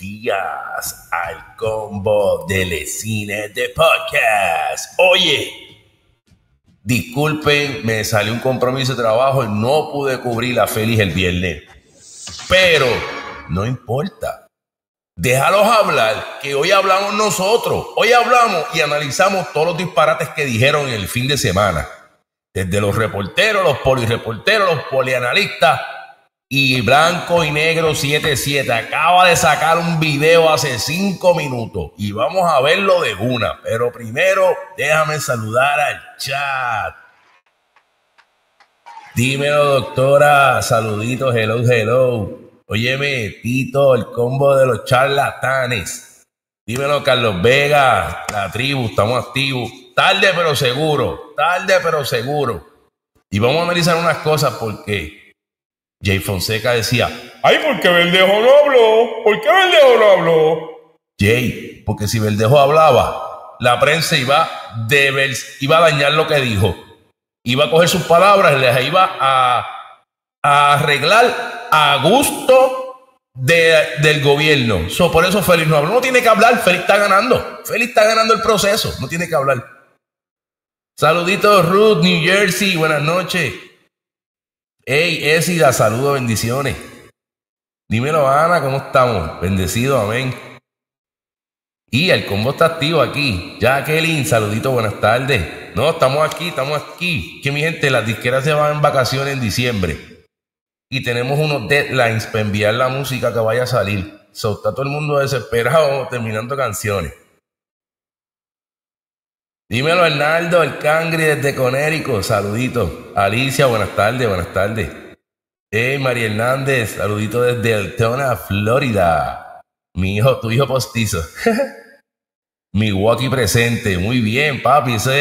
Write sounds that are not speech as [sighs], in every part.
días al combo del cine de podcast. Oye, disculpen, me salió un compromiso de trabajo y no pude cubrir la feliz el viernes. Pero no importa. Déjalos hablar, que hoy hablamos nosotros. Hoy hablamos y analizamos todos los disparates que dijeron el fin de semana. Desde los reporteros, los polireporteros, los polianalistas y Blanco y Negro 77 acaba de sacar un video hace cinco minutos y vamos a verlo de una. Pero primero, déjame saludar al chat. Dímelo, doctora. Saluditos, hello, hello. Óyeme, Tito, el combo de los charlatanes. Dímelo, Carlos Vega, la tribu, estamos activos. Tarde pero seguro, tarde pero seguro. Y vamos a analizar unas cosas porque Jay Fonseca decía, ay, qué Verdejo no habló, ¿por qué Verdejo no habló? Jay, porque si Beldejo hablaba, la prensa iba, iba a dañar lo que dijo, iba a coger sus palabras, les iba a, arreglar a gusto del gobierno. por eso Félix no habló, no tiene que hablar, Félix está ganando, Félix está ganando el proceso, no tiene que hablar. Saluditos Ruth, New Jersey, buenas noches. Hey, Esida, saludos, bendiciones. Dímelo, Ana, ¿cómo estamos? Bendecido, amén. Y el combo está activo aquí. Jacqueline, saludito, buenas tardes. No, estamos aquí, estamos aquí. Que mi gente, las disqueras se van en vacaciones en diciembre. Y tenemos unos deadlines para enviar la música que vaya a salir. So, está todo el mundo desesperado [laughs] terminando canciones. Dímelo, Arnaldo, el Cangri desde Conérico. Saludito. Alicia, buenas tardes, buenas tardes. Hey, María Hernández, saludito desde Altona, Florida. Mi hijo, tu hijo postizo. [laughs] Mi Milwaukee presente. Muy bien, papi, eso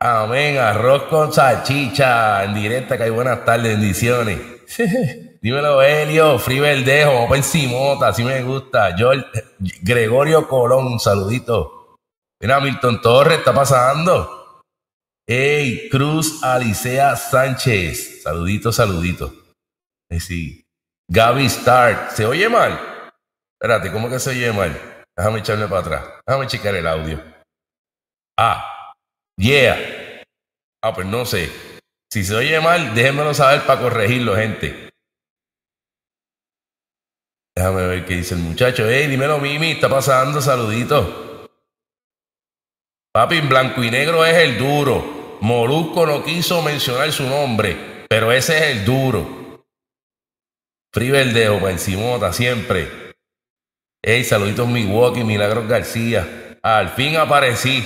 Amén, arroz con salchicha. En directa, que hay buenas tardes, bendiciones. [laughs] Dímelo, Helio, Free Verdejo, vamos para así me gusta. Gregorio Colón, saludito. Mira, Milton Torres, está pasando. Hey, Cruz Alicea Sánchez. Saludito, saludito. Eh, sí. Gaby Stark, ¿Se oye mal? Espérate, ¿cómo que se oye mal? Déjame echarle para atrás. Déjame checar el audio. Ah, yeah. Ah, pues no sé. Si se oye mal, déjenmelo saber para corregirlo, gente. Déjame ver qué dice el muchacho. Hey, dímelo, Mimi, está pasando, saludito. Papi, blanco y negro es el duro. Molusco no quiso mencionar su nombre, pero ese es el duro. Free verdejo, Simota, siempre. Hey, saluditos Milwaukee, Milagros García. Al fin aparecí.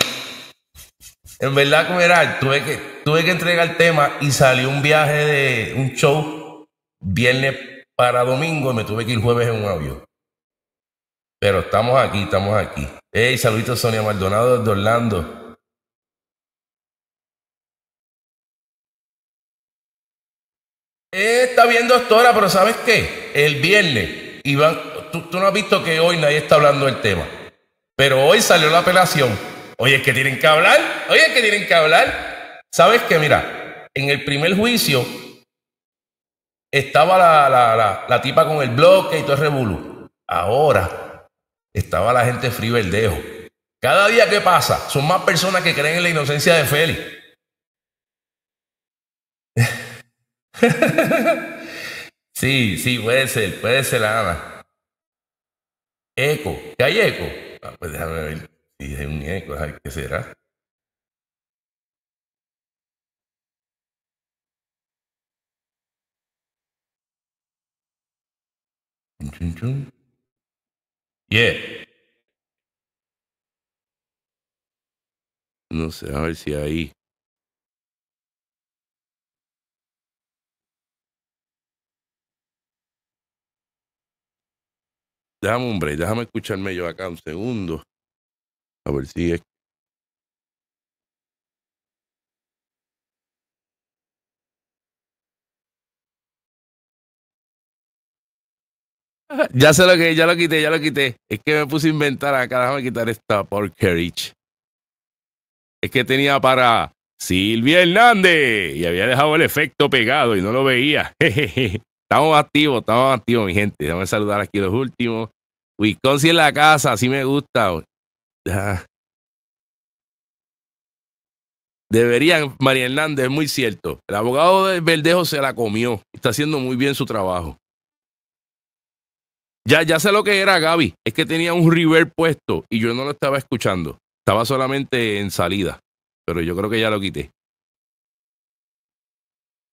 En verdad, como era, tuve que, tuve que entregar el tema y salió un viaje de un show viernes para domingo y me tuve que ir jueves en un avión. Pero estamos aquí, estamos aquí. Hey, Saludito Sonia Maldonado de Orlando. Eh, está bien, doctora, pero ¿sabes qué? El viernes, Iván, tú, no has visto que hoy nadie está hablando del tema. Pero hoy salió la apelación. Oye, es que tienen que hablar. Oye, es que tienen que hablar. ¿Sabes qué? Mira, en el primer juicio estaba la, tipa con el bloque y todo el revolú. Ahora estaba la gente frío el Cada día qué pasa, son más personas que creen en la inocencia de Félix. [laughs] sí, sí, puede ser, puede ser, Ana. Eco, ¿qué hay eco? Ah, pues déjame ver si es un eco, ¿qué será? Chum, chum. Yeah. No sé, a ver si ahí. Déjame, hombre, déjame escucharme yo acá un segundo. A ver si es Ya sé lo que, ya lo quité, ya lo quité. Es que me puse a inventar acá, déjame quitar esta porquerich. Es que tenía para Silvia Hernández y había dejado el efecto pegado y no lo veía. [laughs] estamos activos, estamos activos, mi gente. Déjame saludar aquí los últimos. Wisconsin en la casa, así me gusta. Deberían, María Hernández, muy cierto. El abogado de Verdejo se la comió. Está haciendo muy bien su trabajo. Ya, ya sé lo que era, Gaby. Es que tenía un river puesto y yo no lo estaba escuchando. Estaba solamente en salida. Pero yo creo que ya lo quité.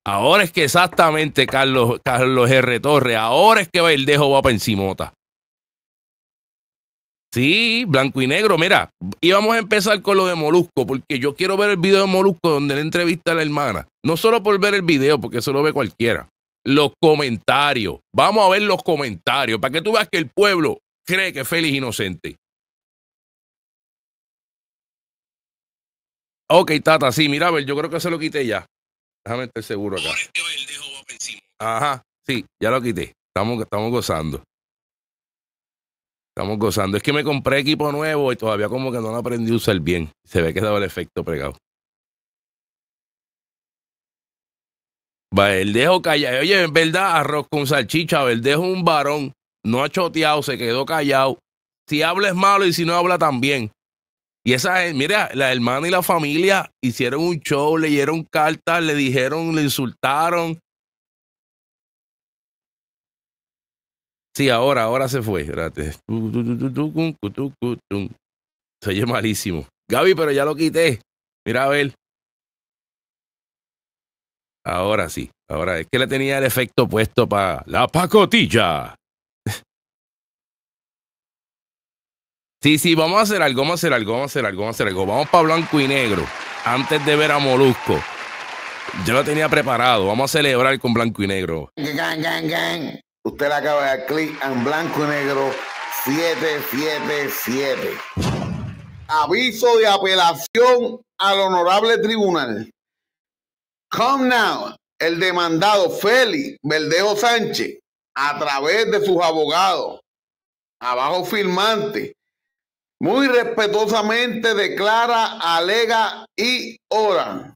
Ahora es que exactamente Carlos, Carlos R. Torres. Ahora es que el dejo va para encimota. Sí, blanco y negro. Mira, íbamos a empezar con lo de Molusco, porque yo quiero ver el video de Molusco donde le entrevista a la hermana. No solo por ver el video, porque eso lo ve cualquiera los comentarios. Vamos a ver los comentarios para que tú veas que el pueblo cree que Félix es inocente. Ok, Tata, sí, mira, a ver, yo creo que se lo quité ya. Déjame estar seguro acá. Ajá, sí, ya lo quité. Estamos, estamos gozando. Estamos gozando. Es que me compré equipo nuevo y todavía como que no lo aprendí a usar bien. Se ve que daba el efecto pregado. Va dejo callado. Oye, en verdad, arroz con salchicha, Verdejo dejo un varón. No ha choteado, se quedó callado. Si habla es malo y si no habla también. Y esa es, mira, la hermana y la familia hicieron un show, leyeron cartas, le dijeron, le insultaron. Sí, ahora, ahora se fue. Espérate. Se oye malísimo. Gaby, pero ya lo quité. Mira a ver. Ahora sí, ahora es que le tenía el efecto puesto para la pacotilla. sí, sí, vamos a hacer algo, vamos a hacer algo, vamos a hacer algo, vamos a hacer algo. Vamos para blanco y negro, antes de ver a Molusco. Yo lo tenía preparado, vamos a celebrar con blanco y negro. Usted le acaba de dar clic en blanco y negro 777. Aviso de apelación al honorable tribunal. Come now, el demandado Félix Verdejo Sánchez, a través de sus abogados, abajo firmante, muy respetuosamente declara, alega y ora.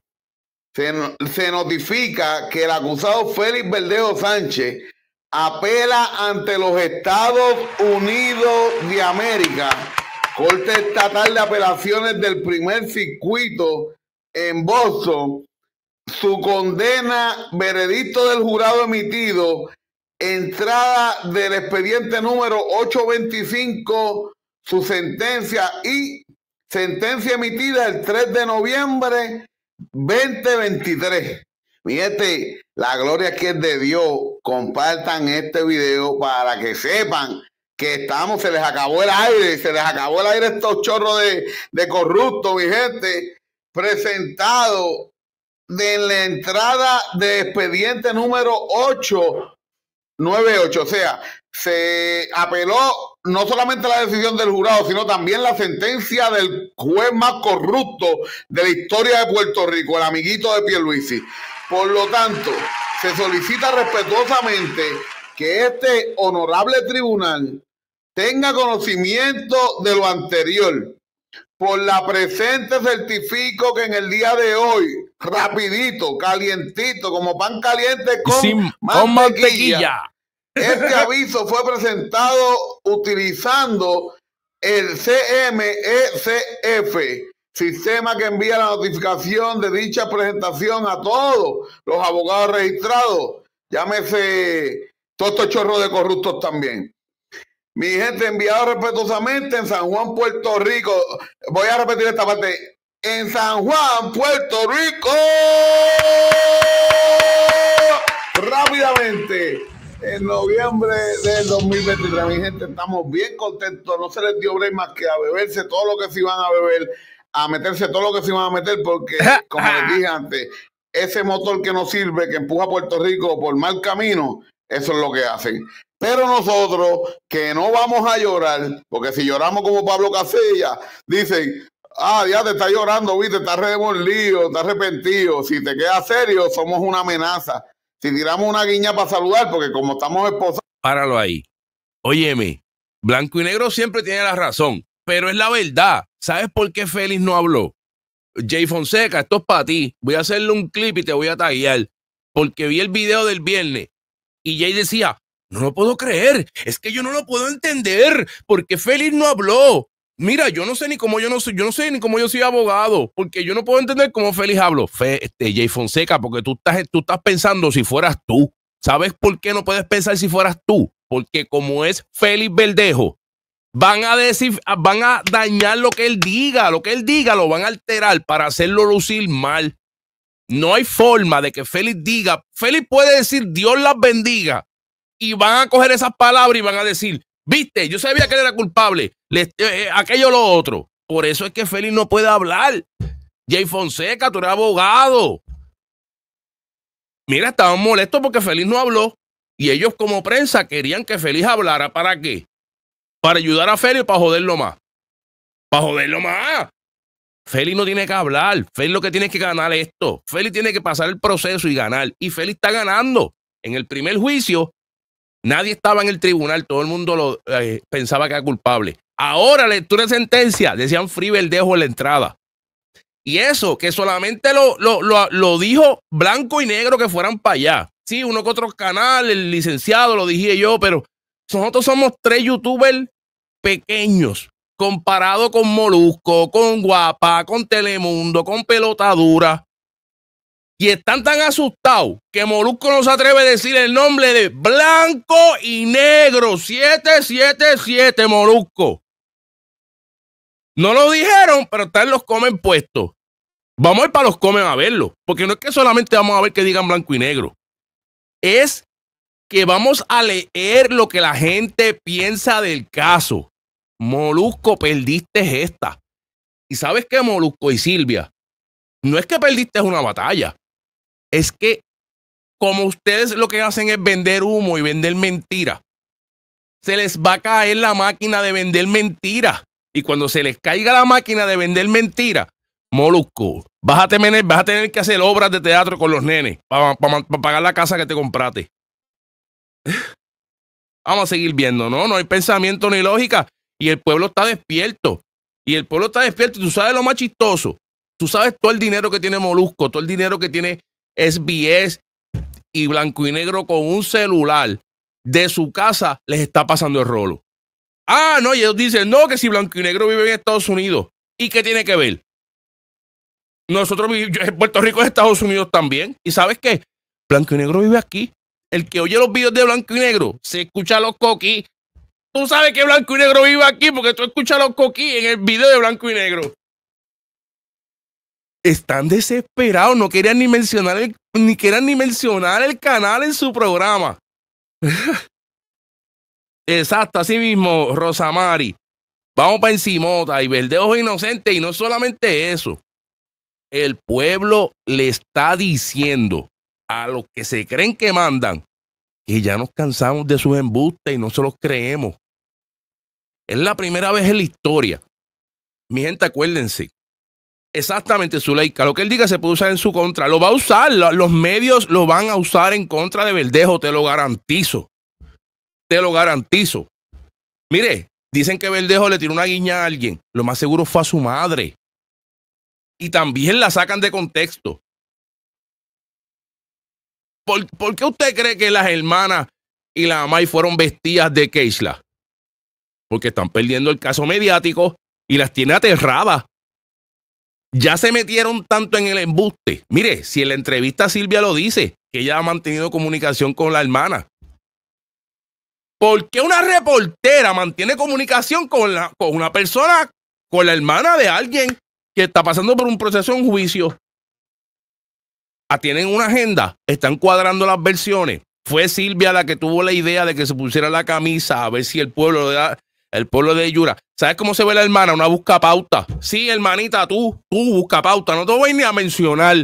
Se, notifica que el acusado Félix Verdejo Sánchez apela ante los Estados Unidos de América, Corte Estatal de Apelaciones del Primer Circuito en Boston, su condena, veredicto del jurado emitido, entrada del expediente número 825, su sentencia y sentencia emitida el 3 de noviembre 2023. Miren, la gloria que es de Dios. Compartan este video para que sepan que estamos, se les acabó el aire, se les acabó el aire estos chorros de, de corrupto, mi gente. Presentado de la entrada de expediente número 898. O sea, se apeló no solamente la decisión del jurado, sino también la sentencia del juez más corrupto de la historia de Puerto Rico, el amiguito de Pierluisi. Por lo tanto, se solicita respetuosamente que este honorable tribunal tenga conocimiento de lo anterior por la presente certifico que en el día de hoy, rapidito, calientito, como pan caliente con, mantequilla. Este [laughs] aviso fue presentado utilizando el CMECF, sistema que envía la notificación de dicha presentación a todos los abogados registrados. Llámese todo este chorro de corruptos también. Mi gente, enviado respetuosamente en San Juan, Puerto Rico. Voy a repetir esta parte. En San Juan, Puerto Rico. Rápidamente, en noviembre del 2023, mi gente, estamos bien contentos. No se les dio break más que a beberse todo lo que se iban a beber, a meterse todo lo que se iban a meter, porque, [laughs] como les dije antes, ese motor que no sirve, que empuja a Puerto Rico por mal camino, eso es lo que hacen. Pero nosotros que no vamos a llorar, porque si lloramos como Pablo Casella, dicen, ah, ya te está llorando, viste, está revolido, está arrepentido. Si te quedas serio, somos una amenaza. Si tiramos una guiña para saludar, porque como estamos esposados. Páralo ahí. Óyeme, blanco y negro siempre tiene la razón, pero es la verdad. ¿Sabes por qué Félix no habló? Jay Fonseca, esto es para ti. Voy a hacerle un clip y te voy a taguear. Porque vi el video del viernes y Jay decía, no lo puedo creer, es que yo no lo puedo entender, porque Félix no habló. Mira, yo no sé ni cómo yo no soy, yo no sé ni cómo yo soy abogado, porque yo no puedo entender cómo Félix habló. este, Jay Fonseca, porque tú estás, tú estás pensando si fueras tú. ¿Sabes por qué no puedes pensar si fueras tú? Porque como es Félix Verdejo, van a decir, van a dañar lo que él diga, lo que él diga lo van a alterar para hacerlo lucir mal. No hay forma de que Félix diga, Félix puede decir Dios las bendiga y van a coger esas palabras y van a decir, viste, yo sabía que él era culpable, eh, eh, aquello lo otro. Por eso es que Félix no puede hablar. Jay Fonseca, tú eres abogado. Mira, estaban molestos porque Félix no habló y ellos como prensa querían que Félix hablara. ¿Para qué? Para ayudar a Félix para joderlo más. Para joderlo más. Félix no tiene que hablar. Félix lo que tiene que ganar esto. Félix tiene que pasar el proceso y ganar. Y Félix está ganando. En el primer juicio, nadie estaba en el tribunal. Todo el mundo eh, pensaba que era culpable. Ahora, lectura de sentencia, decían Free dejo la entrada. Y eso, que solamente lo, lo, lo, dijo blanco y negro que fueran para allá. Sí, uno que otro canal, el licenciado, lo dije yo, pero nosotros somos tres youtubers pequeños comparado con Molusco, con Guapa, con Telemundo, con Pelotadura. Y están tan asustados que Molusco no se atreve a decir el nombre de Blanco y Negro 777 Molusco. No lo dijeron, pero están los comen puestos. Vamos a ir para los comen a verlo. Porque no es que solamente vamos a ver que digan blanco y negro. Es que vamos a leer lo que la gente piensa del caso. Molusco, perdiste esta. Y sabes qué, Molusco y Silvia, no es que perdiste una batalla, es que como ustedes lo que hacen es vender humo y vender mentira, se les va a caer la máquina de vender mentira. Y cuando se les caiga la máquina de vender mentira, Molusco, vas a, tener, vas que hacer obras de teatro con los nenes para pagar la casa que te compraste. [sighs] Vamos a seguir viendo, ¿no? No hay pensamiento ni lógica. Y el pueblo está despierto. Y el pueblo está despierto. Y tú sabes lo más chistoso. Tú sabes todo el dinero que tiene Molusco, todo el dinero que tiene SBS y Blanco y Negro con un celular de su casa les está pasando el rolo. Ah, no, y ellos dicen, no, que si Blanco y Negro vive en Estados Unidos. ¿Y qué tiene que ver? Nosotros vivimos, Puerto Rico es Estados Unidos también. ¿Y sabes qué? Blanco y Negro vive aquí. El que oye los videos de Blanco y Negro se escucha a los coquis Tú sabes que Blanco y Negro vive aquí porque tú escuchas los coquí en el video de Blanco y Negro. Están desesperados, no querían ni mencionar el, ni querían ni mencionar el canal en su programa. [laughs] Exacto, así mismo, Rosamari. Vamos para encimota y ojos inocentes. Y no solamente eso. El pueblo le está diciendo a los que se creen que mandan que ya nos cansamos de sus embustes y no se los creemos. Es la primera vez en la historia. Mi gente, acuérdense. Exactamente, Zuleika. Lo que él diga se puede usar en su contra. Lo va a usar. Los medios lo van a usar en contra de Verdejo, te lo garantizo. Te lo garantizo. Mire, dicen que Verdejo le tiró una guiña a alguien. Lo más seguro fue a su madre. Y también la sacan de contexto. ¿Por, qué usted cree que las hermanas y la mamá fueron vestidas de Keisla? porque están perdiendo el caso mediático y las tiene aterradas. Ya se metieron tanto en el embuste. Mire, si en la entrevista Silvia lo dice, que ella ha mantenido comunicación con la hermana. ¿Por qué una reportera mantiene comunicación con, la, con una persona, con la hermana de alguien que está pasando por un proceso en juicio? Ah, tienen una agenda, están cuadrando las versiones. Fue Silvia la que tuvo la idea de que se pusiera la camisa a ver si el pueblo da, el pueblo de Yura. ¿Sabes cómo se ve la hermana? Una busca pauta. Sí, hermanita, tú, tú busca pauta. No te voy ni a mencionar.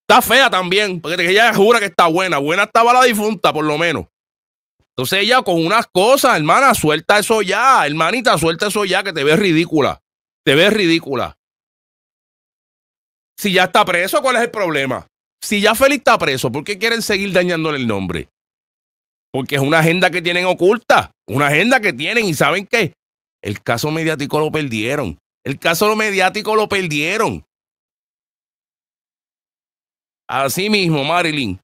Está fea también, porque ella jura que está buena. Buena estaba la difunta, por lo menos. Entonces ella con unas cosas, hermana, suelta eso ya, hermanita, suelta eso ya, que te ves ridícula. Te ves ridícula. Si ya está preso, ¿cuál es el problema? Si ya Félix está preso, ¿por qué quieren seguir dañándole el nombre? porque es una agenda que tienen oculta, una agenda que tienen y saben qué, el caso mediático lo perdieron, el caso mediático lo perdieron. Así mismo, Marilyn.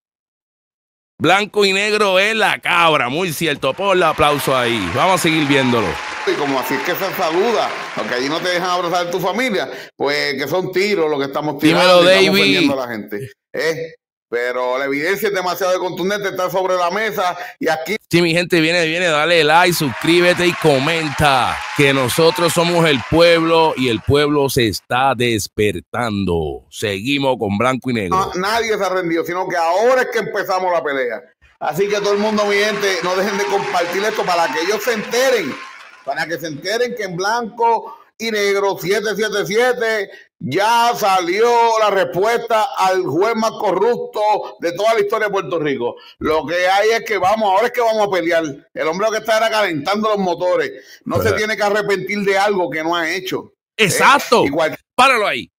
Blanco y negro es la cabra, muy cierto. Por el aplauso ahí. Vamos a seguir viéndolo. Y como así es que se saluda, porque allí no te dejan abrazar tu familia, pues que son tiros lo que estamos tirando. Dímelo, David. a la gente. ¿Eh? pero la evidencia es demasiado contundente, está sobre la mesa y aquí... Si mi gente, viene, viene, dale like, suscríbete y comenta que nosotros somos el pueblo y el pueblo se está despertando. Seguimos con blanco y negro. nadie se ha rendido, sino que ahora es que empezamos la pelea. Así que todo el mundo, mi gente, no dejen de compartir esto para que ellos se enteren, para que se enteren que en blanco y negro 777 ya salió la respuesta al juez más corrupto de toda la historia de Puerto Rico. Lo que hay es que vamos, ahora es que vamos a pelear. El hombre que está era calentando los motores. No se tiene que arrepentir de algo que no ha hecho. ¿Eh? Exacto. Páralo ahí.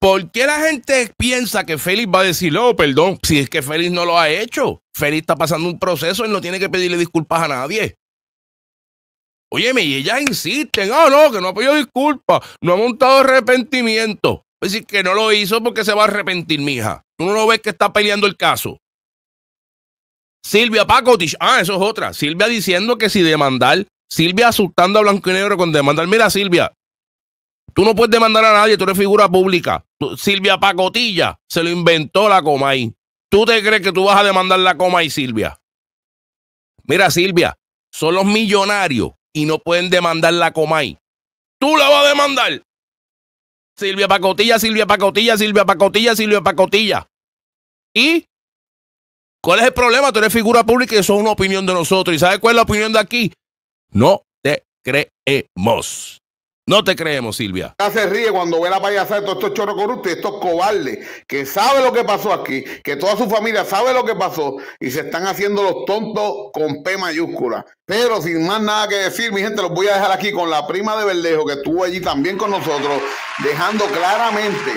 ¿Por qué la gente piensa que Félix va a decir, oh, perdón, si es que Félix no lo ha hecho? Félix está pasando un proceso, y no tiene que pedirle disculpas a nadie. Óyeme, y ellas insisten, ah, no, que no ha pedido disculpas, no ha montado arrepentimiento. Es decir, que no lo hizo porque se va a arrepentir, mija. Tú no lo ves que está peleando el caso. Silvia Pacotilla, ah, eso es otra. Silvia diciendo que si demandar, Silvia asustando a Blanco y Negro con demandar. Mira, Silvia, tú no puedes demandar a nadie, tú eres figura pública. Silvia Pacotilla se lo inventó la coma ahí. ¿Tú te crees que tú vas a demandar la coma ahí, Silvia? Mira, Silvia, son los millonarios y no pueden demandar la Comay. Tú la vas a demandar. Silvia Pacotilla, Silvia Pacotilla, Silvia Pacotilla, Silvia Pacotilla. ¿Y cuál es el problema? Tú eres figura pública y eso es una opinión de nosotros. ¿Y sabes cuál es la opinión de aquí? No te creemos. No te creemos, Silvia. Ya se ríe cuando ve la payasada de todos estos chorros corruptos y estos cobardes que sabe lo que pasó aquí, que toda su familia sabe lo que pasó y se están haciendo los tontos con P mayúscula. Pero sin más nada que decir, mi gente, los voy a dejar aquí con la prima de Verdejo que estuvo allí también con nosotros, dejando claramente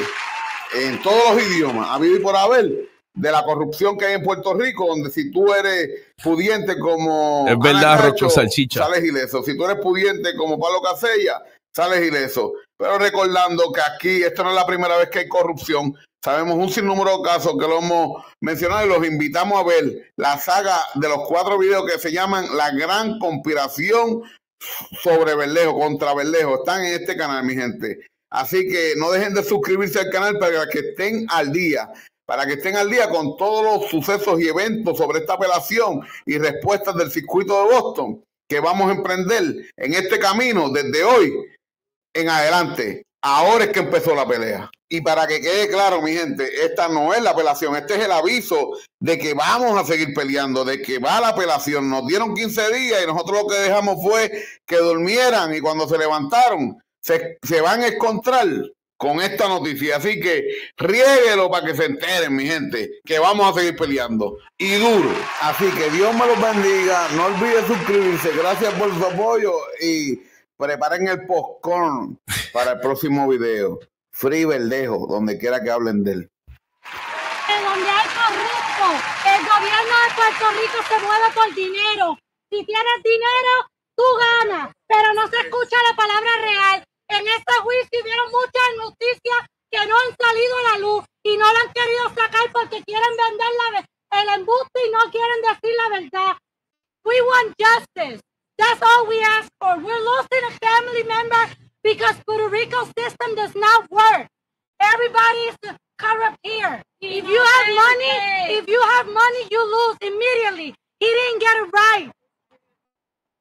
en todos los idiomas, a vivir por haber, de la corrupción que hay en Puerto Rico, donde si tú eres pudiente como. Es verdad, Ana Salchicha. Sales ileso. Si tú eres pudiente como Pablo Casella sales eso, Pero recordando que aquí, esto no es la primera vez que hay corrupción, sabemos un sinnúmero de casos que lo hemos mencionado y los invitamos a ver la saga de los cuatro videos que se llaman La Gran Conspiración sobre Berlejo, contra Berlejo. Están en este canal, mi gente. Así que no dejen de suscribirse al canal para que estén al día, para que estén al día con todos los sucesos y eventos sobre esta apelación y respuestas del circuito de Boston que vamos a emprender en este camino desde hoy en adelante. Ahora es que empezó la pelea. Y para que quede claro, mi gente, esta no es la apelación, este es el aviso de que vamos a seguir peleando, de que va la apelación. Nos dieron 15 días y nosotros lo que dejamos fue que durmieran y cuando se levantaron se, van a encontrar con esta noticia. Así que riéguelo para que se enteren, mi gente, que vamos a seguir peleando. Y duro. Así que Dios me los bendiga. No olvides suscribirse. Gracias por su apoyo y preparen el postcorn para el próximo video. Free Verdejo, donde quiera que hablen de él. donde hay corrupto, el gobierno de Puerto Rico se mueve por dinero. Si tienes dinero, tú ganas, pero no se escucha la palabra real. En esta juicio vieron muchas noticias que no han salido a la luz y no la han querido sacar porque quieren vender la, el embuste y no quieren decir la verdad. We want justice. That's all we ask for. We're losing a family member because Puerto Rico's system does not work. Everybody's corrupt here. If you have money, if you have money, you lose immediately. He didn't get it right.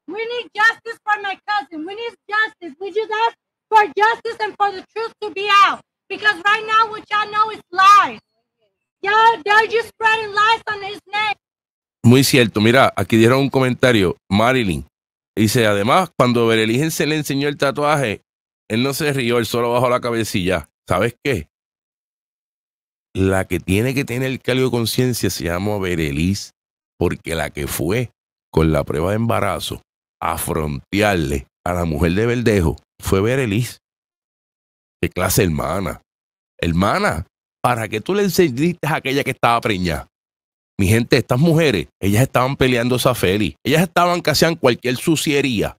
We need justice for my cousin. We need justice. We just ask for justice and for the truth to be out. Because right now, what y'all know is lies. Y'all, they're just spreading lies on his name. Muy cierto. Mira, aquí dieron un comentario. Marilyn, Dice, además, cuando Berelín se le enseñó el tatuaje, él no se rió, él solo bajó la cabecilla. ¿Sabes qué? La que tiene que tener el cargo de conciencia se llama Berelis porque la que fue con la prueba de embarazo a frontearle a la mujer de Verdejo fue Berelis ¿Qué clase hermana? Hermana, ¿para qué tú le enseñaste a aquella que estaba preñada? Mi gente, estas mujeres, ellas estaban peleando esa Feli. Ellas estaban que hacían cualquier suciería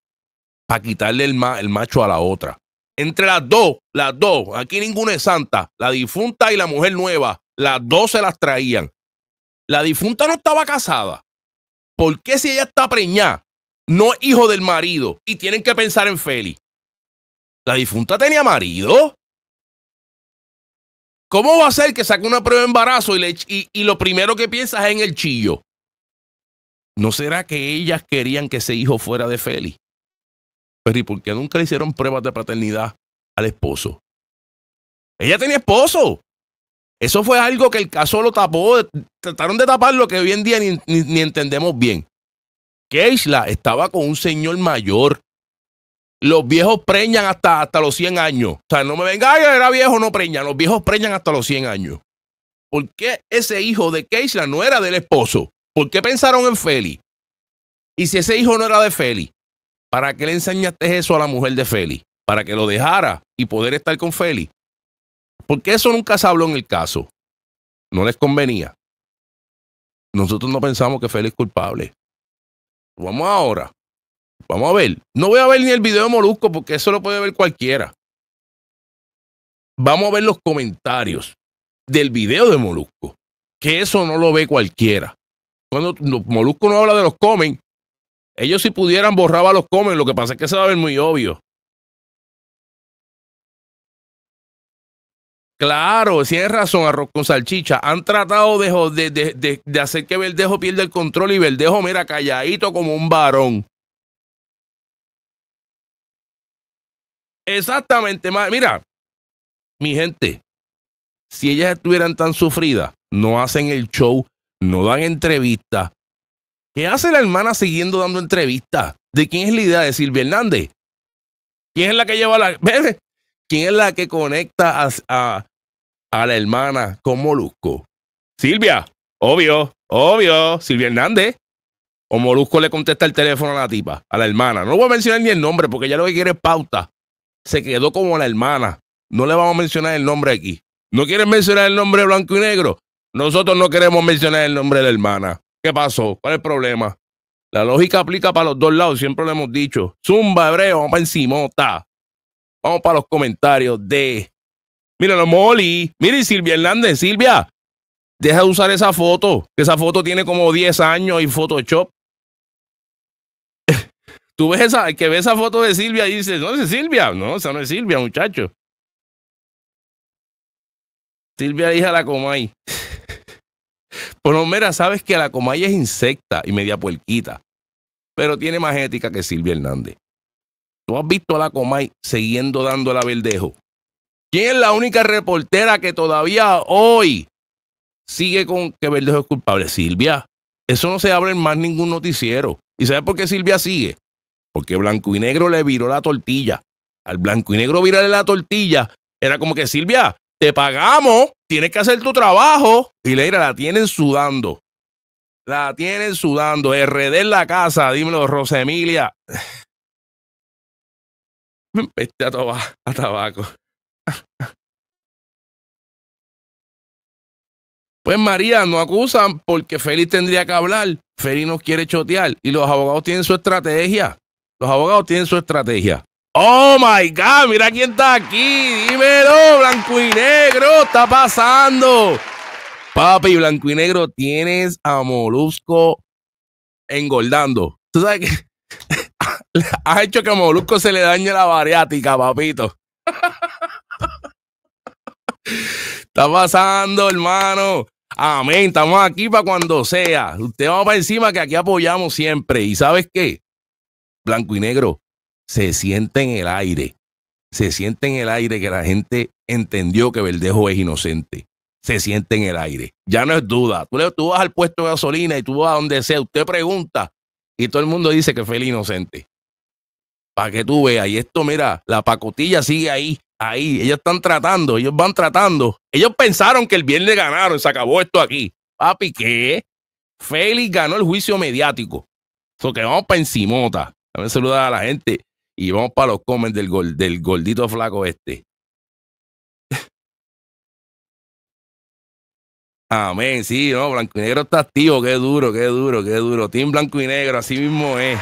para quitarle el, el macho a la otra. Entre las dos, las dos, aquí ninguna es santa, la difunta y la mujer nueva, las dos se las traían. La difunta no estaba casada. ¿Por qué si ella está preñada, no es hijo del marido y tienen que pensar en Feli? La difunta tenía marido. ¿Cómo va a ser que saque una prueba de embarazo y, lo primero que piensas es en el chillo? ¿No será que ellas querían que ese hijo fuera de Félix? Pero ¿y por qué nunca le hicieron pruebas de paternidad al esposo? Ella tenía esposo. Eso fue algo que el caso lo tapó. Trataron de tapar lo que hoy en día ni, entendemos bien. Isla estaba con un señor mayor. Los viejos preñan hasta, hasta los 100 años. O sea, no me venga, era viejo, no preñan. Los viejos preñan hasta los 100 años. ¿Por qué ese hijo de Keisla no era del esposo? ¿Por qué pensaron en Feli? Y si ese hijo no era de Feli, ¿para qué le enseñaste eso a la mujer de Feli? Para que lo dejara y poder estar con Feli. Porque eso nunca se habló en el caso. No les convenía. Nosotros no pensamos que Feli es culpable. Vamos ahora Vamos a ver. No voy a ver ni el video de Molusco porque eso lo puede ver cualquiera. Vamos a ver los comentarios del video de Molusco, que eso no lo ve cualquiera. Cuando Molusco no habla de los comen, ellos si pudieran borraba los comen, lo que pasa es que se va a ver muy obvio. Claro, si es razón, arroz con salchicha. Han tratado de, hacer que Verdejo pierda el control y Verdejo, mira, calladito como un varón. Exactamente, mira, mi gente, si ellas estuvieran tan sufridas, no hacen el show, no dan entrevista. ¿Qué hace la hermana siguiendo dando entrevistas? ¿De quién es la idea de Silvia Hernández? ¿Quién es la que lleva la... [laughs] ¿Quién es la que conecta a, la hermana con Molusco? Silvia, obvio, obvio, Silvia Hernández. O Molusco le contesta el teléfono a la tipa, a la hermana. No voy a mencionar ni el nombre porque ya lo que quiere es pauta se quedó como la hermana. No le vamos a mencionar el nombre aquí. ¿No quieren mencionar el nombre blanco y negro? Nosotros no queremos mencionar el nombre de la hermana. ¿Qué pasó? ¿Cuál es el problema? La lógica aplica para los dos lados, siempre lo hemos dicho. Zumba, hebreo, vamos para encimota. Vamos para los comentarios de. Mira, los Molly. Mira, Silvia Hernández. Silvia, deja de usar esa foto. Esa foto tiene como 10 años y Photoshop. Tú ves esa, que ves esa foto de Silvia y dices, no, es Silvia. No, esa no es Silvia, muchacho. Silvia hija la Comay. lo [laughs] menos sabes que la Comay es insecta y media puerquita, pero tiene más ética que Silvia Hernández. Tú has visto a la Comay siguiendo dando la verdejo. ¿Quién es la única reportera que todavía hoy sigue con que Verdejo es culpable? Silvia. Eso no se abre en más ningún noticiero. ¿Y sabes por qué Silvia sigue? Porque Blanco y Negro le viró la tortilla. Al Blanco y Negro virarle la tortilla. Era como que Silvia, te pagamos, tienes que hacer tu trabajo. Y Leira la tienen sudando. La tienen sudando. RD en la casa, dímelo, Rosemilia. [sighs] Vete a, a tabaco. Pues María, no acusan porque Félix tendría que hablar. Félix no quiere chotear y los abogados tienen su estrategia. Los abogados tienen su estrategia. Oh my God, mira quién está aquí. Dímelo, blanco y negro, está pasando. Papi, blanco y negro, tienes a Molusco engordando. Tú sabes que [laughs] has hecho que a Molusco se le dañe la bariática, papito. está pasando, hermano. Amén. Estamos aquí para cuando sea. Usted va para encima que aquí apoyamos siempre. ¿Y sabes qué? blanco y negro, se siente en el aire. Se siente en el aire que la gente entendió que Verdejo es inocente. Se siente en el aire. Ya no es duda. Tú, vas al puesto de gasolina y tú vas a donde sea, usted pregunta y todo el mundo dice que fue es inocente. Para que tú veas. Y esto, mira, la pacotilla sigue ahí, ahí. Ellos están tratando, ellos van tratando. Ellos pensaron que el viernes ganaron, se acabó esto aquí. Papi, ¿qué? Félix ganó el juicio mediático. Eso que vamos para encimota. También saludar a la gente. Y vamos para los comments del, del gordito flaco este. [laughs] Amén, sí, no, blanco y negro está activo, qué duro, qué duro, qué duro. Team blanco y negro, así mismo es.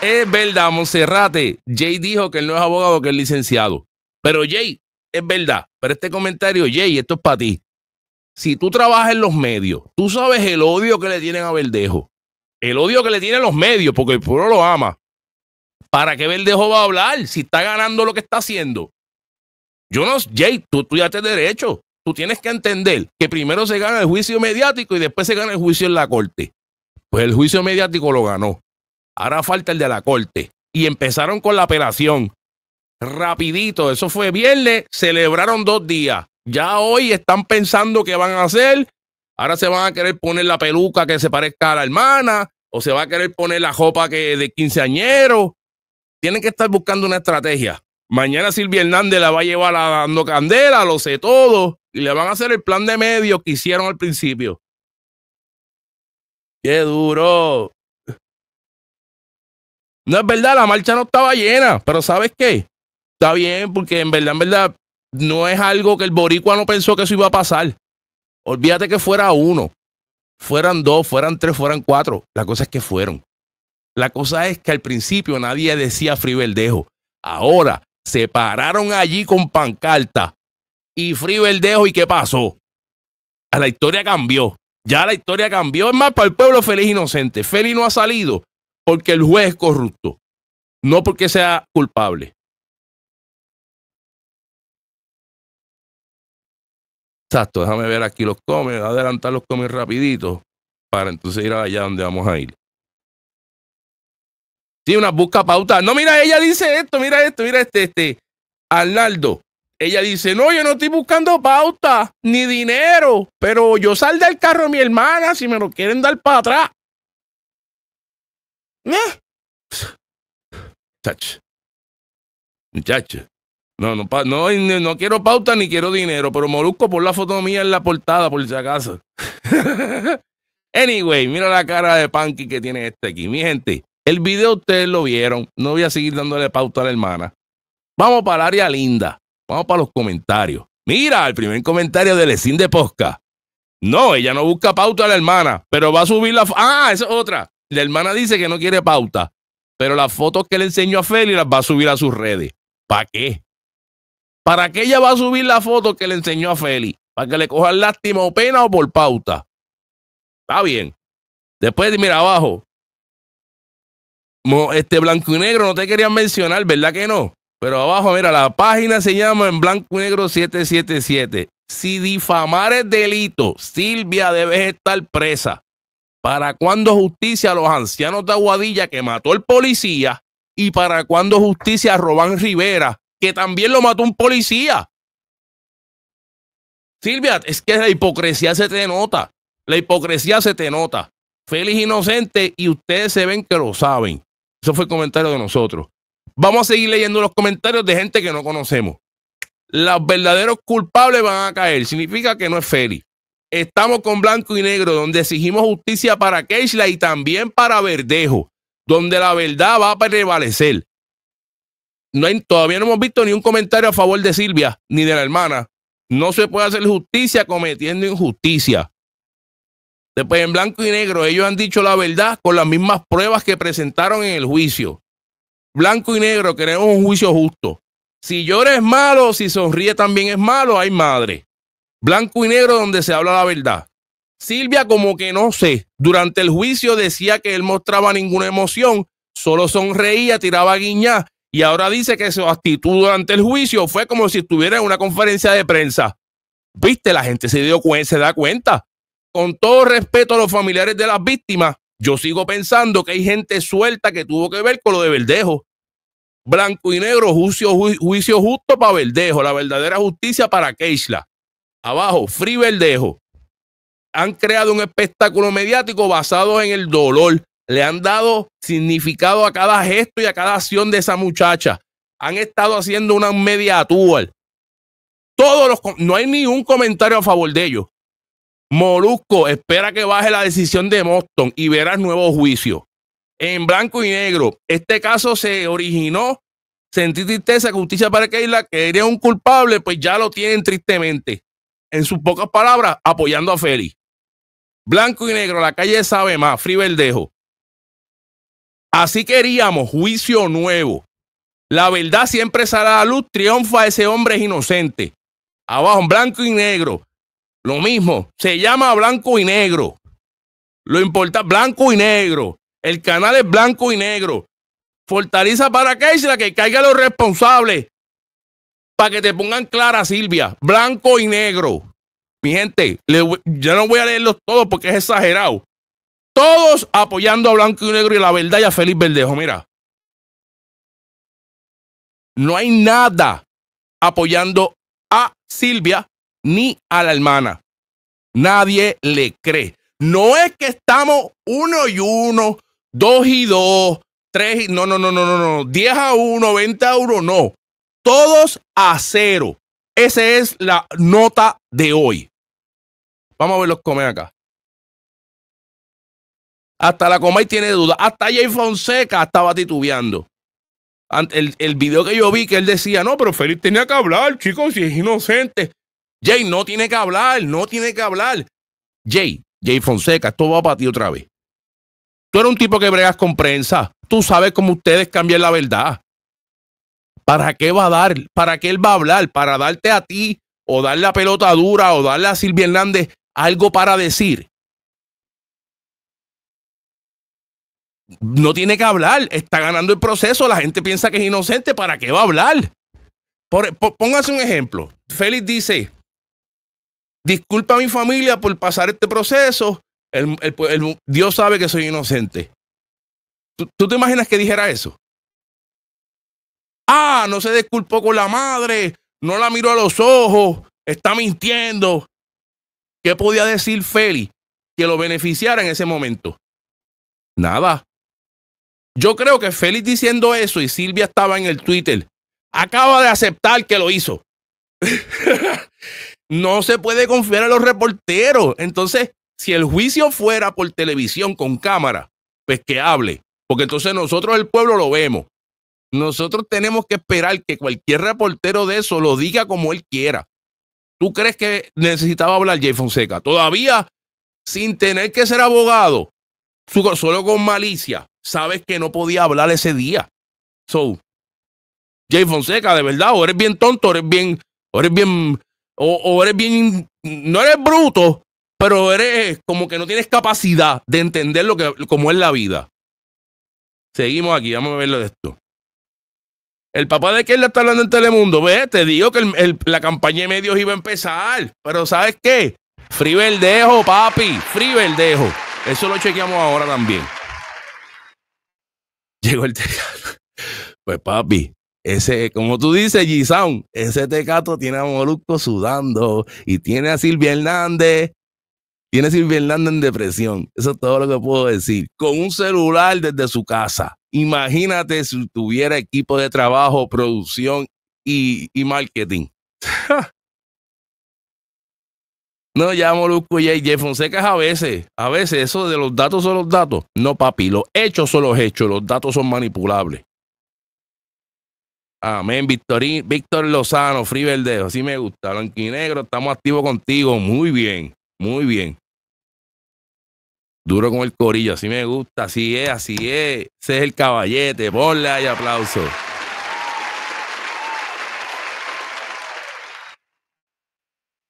Es verdad, Monserrate. Jay dijo que él no es abogado, que es licenciado. Pero Jay, es verdad. Pero este comentario, Jay, esto es para ti si tú trabajas en los medios, tú sabes el odio que le tienen a Verdejo, el odio que le tienen los medios, porque el pueblo lo ama. ¿Para qué Verdejo va a hablar si está ganando lo que está haciendo? Yo no, Jay, tú ya te derecho. Tú tienes que entender que primero se gana el juicio mediático y después se gana el juicio en la corte. Pues el juicio mediático lo ganó. Ahora falta el de la corte. Y empezaron con la apelación. Rapidito, eso fue viernes, celebraron dos días. Ya hoy están pensando qué van a hacer. Ahora se van a querer poner la peluca que se parezca a la hermana, o se va a querer poner la jopa que de quinceañero. Tienen que estar buscando una estrategia. Mañana Silvia Hernández la va a llevar a dando candela, lo sé todo, y le van a hacer el plan de medio que hicieron al principio. Qué duro. No es verdad, la marcha no estaba llena, pero ¿sabes qué? Está bien, porque en verdad, en verdad, no es algo que el boricua no pensó que eso iba a pasar. Olvídate que fuera uno, fueran dos, fueran tres, fueran cuatro. La cosa es que fueron. La cosa es que al principio nadie decía Free Ahora se pararon allí con pancarta y Free y qué pasó. la historia cambió. Ya la historia cambió. Es más, para el pueblo feliz e inocente. Feli no ha salido porque el juez es corrupto, no porque sea culpable. Exacto, déjame ver aquí los comes, adelantar los comes rapidito para entonces ir allá donde vamos a ir. Sí, una busca pauta. No, mira, ella dice esto, mira esto, mira este, este. Arnaldo, ella dice, no, yo no estoy buscando pauta ni dinero, pero yo sal del carro de mi hermana si me lo quieren dar para atrás. ¿Eh? Muchacho. No, no, no, no quiero pauta ni quiero dinero, pero Molusco por la foto mía en la portada, por si acaso. [laughs] anyway, mira la cara de Punky que tiene este aquí. Mi gente, el video ustedes lo vieron. No voy a seguir dándole pauta a la hermana. Vamos para el área linda. Vamos para los comentarios. Mira el primer comentario de Lecín de Posca. No, ella no busca pauta a la hermana, pero va a subir la. Ah, esa es otra. La hermana dice que no quiere pauta, pero las fotos que le enseñó a Feli las va a subir a sus redes. ¿Para qué? ¿Para qué ella va a subir la foto que le enseñó a Feli? Para que le cojan lástima o pena o por pauta. Está bien. Después, mira abajo. Este blanco y negro no te querían mencionar, ¿verdad que no? Pero abajo, mira, la página se llama en blanco y negro 777. Si difamar es delito, Silvia debes estar presa. ¿Para cuándo justicia a los ancianos de Aguadilla que mató el policía? ¿Y para cuándo justicia a Robán Rivera que también lo mató un policía. Silvia, es que la hipocresía se te nota. La hipocresía se te nota. Félix inocente y ustedes se ven que lo saben. Eso fue el comentario de nosotros. Vamos a seguir leyendo los comentarios de gente que no conocemos. Los verdaderos culpables van a caer. Significa que no es Félix. Estamos con Blanco y Negro, donde exigimos justicia para Keishla y también para Verdejo, donde la verdad va a prevalecer todavía no hemos visto ni un comentario a favor de Silvia ni de la hermana. No se puede hacer justicia cometiendo injusticia. Después, en blanco y negro, ellos han dicho la verdad con las mismas pruebas que presentaron en el juicio. Blanco y negro, queremos un juicio justo. Si llores es malo, si sonríe también es malo, hay madre. Blanco y negro donde se habla la verdad. Silvia como que no sé, durante el juicio decía que él mostraba ninguna emoción, solo sonreía, tiraba guiñar. Y ahora dice que su actitud durante el juicio fue como si estuviera en una conferencia de prensa. Viste, la gente se, dio, da cuenta. Con todo respeto a los familiares de las víctimas, yo sigo pensando que hay gente suelta que tuvo que ver con lo de Verdejo. Blanco y negro, juicio, juicio justo para Verdejo, la verdadera justicia para Keisla. Abajo, Free Verdejo. Han creado un espectáculo mediático basado en el dolor le han dado significado a cada gesto y a cada acción de esa muchacha. Han estado haciendo una media tour. Todos los, no hay ningún comentario a favor de ellos. Molusco espera que baje la decisión de Moston y verá el nuevo juicio. En blanco y negro, este caso se originó. Sentí tristeza, justicia para Keila, que era un culpable, pues ya lo tienen tristemente. En sus pocas palabras, apoyando a Félix. Blanco y negro, la calle sabe más, Free Verdejo. Así queríamos juicio nuevo. La verdad siempre sale a la luz, triunfa ese hombre inocente. Abajo, blanco y negro. Lo mismo, se llama blanco y negro. Lo importa, blanco y negro. El canal es blanco y negro. Fortaleza para que la que caiga los responsables. Para que te pongan clara, Silvia. Blanco y negro. Mi gente, yo no voy a leerlos todos porque es exagerado. Todos apoyando a Blanco y Negro y la verdad y a Félix Verdejo. Mira. No hay nada apoyando a Silvia ni a la hermana. Nadie le cree. No es que estamos uno y uno, dos y dos, tres y... No, no, no, no, no, no. Diez a uno, veinte a uno, no. Todos a cero. Esa es la nota de hoy. Vamos a ver los comen acá. Hasta la y tiene dudas. Hasta Jay Fonseca estaba titubeando. El, el, video que yo vi que él decía, no, pero Félix tenía que hablar, chicos, si es inocente. Jay no tiene que hablar, no tiene que hablar. Jay, Jay Fonseca, esto va para ti otra vez. Tú eres un tipo que bregas con prensa. Tú sabes cómo ustedes cambian la verdad. ¿Para qué va a dar? ¿Para qué él va a hablar? ¿Para darte a ti o dar la pelota dura o darle a Silvia Hernández algo para decir? no tiene que hablar, está ganando el proceso, la gente piensa que es inocente, ¿para qué va a hablar? póngase un ejemplo. Félix dice, disculpa a mi familia por pasar este proceso, pues, Dios sabe que soy inocente. ¿Tú, ¿Tú te imaginas que dijera eso? Ah, no se disculpó con la madre, no la miró a los ojos, está mintiendo. ¿Qué podía decir Félix que lo beneficiara en ese momento? Nada. Yo creo que Félix diciendo eso y Silvia estaba en el Twitter. Acaba de aceptar que lo hizo. [laughs] no se puede confiar a los reporteros. Entonces, si el juicio fuera por televisión con cámara, pues que hable. Porque entonces nosotros, el pueblo, lo vemos. Nosotros tenemos que esperar que cualquier reportero de eso lo diga como él quiera. ¿Tú crees que necesitaba hablar Jay Fonseca? Todavía sin tener que ser abogado, solo con malicia, sabes que no podía hablar ese día. So, Jay Fonseca, de verdad, o eres bien tonto, o eres bien, o eres bien, o, eres bien, no eres bruto, pero eres como que no tienes capacidad de entender lo que, cómo es la vida. Seguimos aquí, vamos a verlo de esto. El papá de le está hablando en Telemundo. Ve, te digo que la campaña de medios iba a empezar. Pero ¿sabes qué? Free Verdejo, papi. Free Verdejo. Eso lo chequeamos ahora también. Llegó el tecato. [laughs] Pues papi, ese, como tú dices, g ese tecato tiene a Molusco sudando y tiene a Silvia Hernández. Tiene a Silvia Hernández en depresión. Eso es todo lo que puedo decir. Con un celular desde su casa. Imagínate si tuviera equipo de trabajo, producción y, y marketing. [laughs] No, ya Molusco y Jay Fonseca es a veces. A veces eso de los datos son los datos. No, papi, los hechos son los hechos. Los datos son manipulables. Amén, Victorín, Víctor Lozano, Free Verdejo, así me gusta. Blanquinegro, estamos activos contigo. Muy bien, muy bien. Duro con el corillo, así me gusta, así es, así es. Ese es el caballete, ponle ahí aplauso.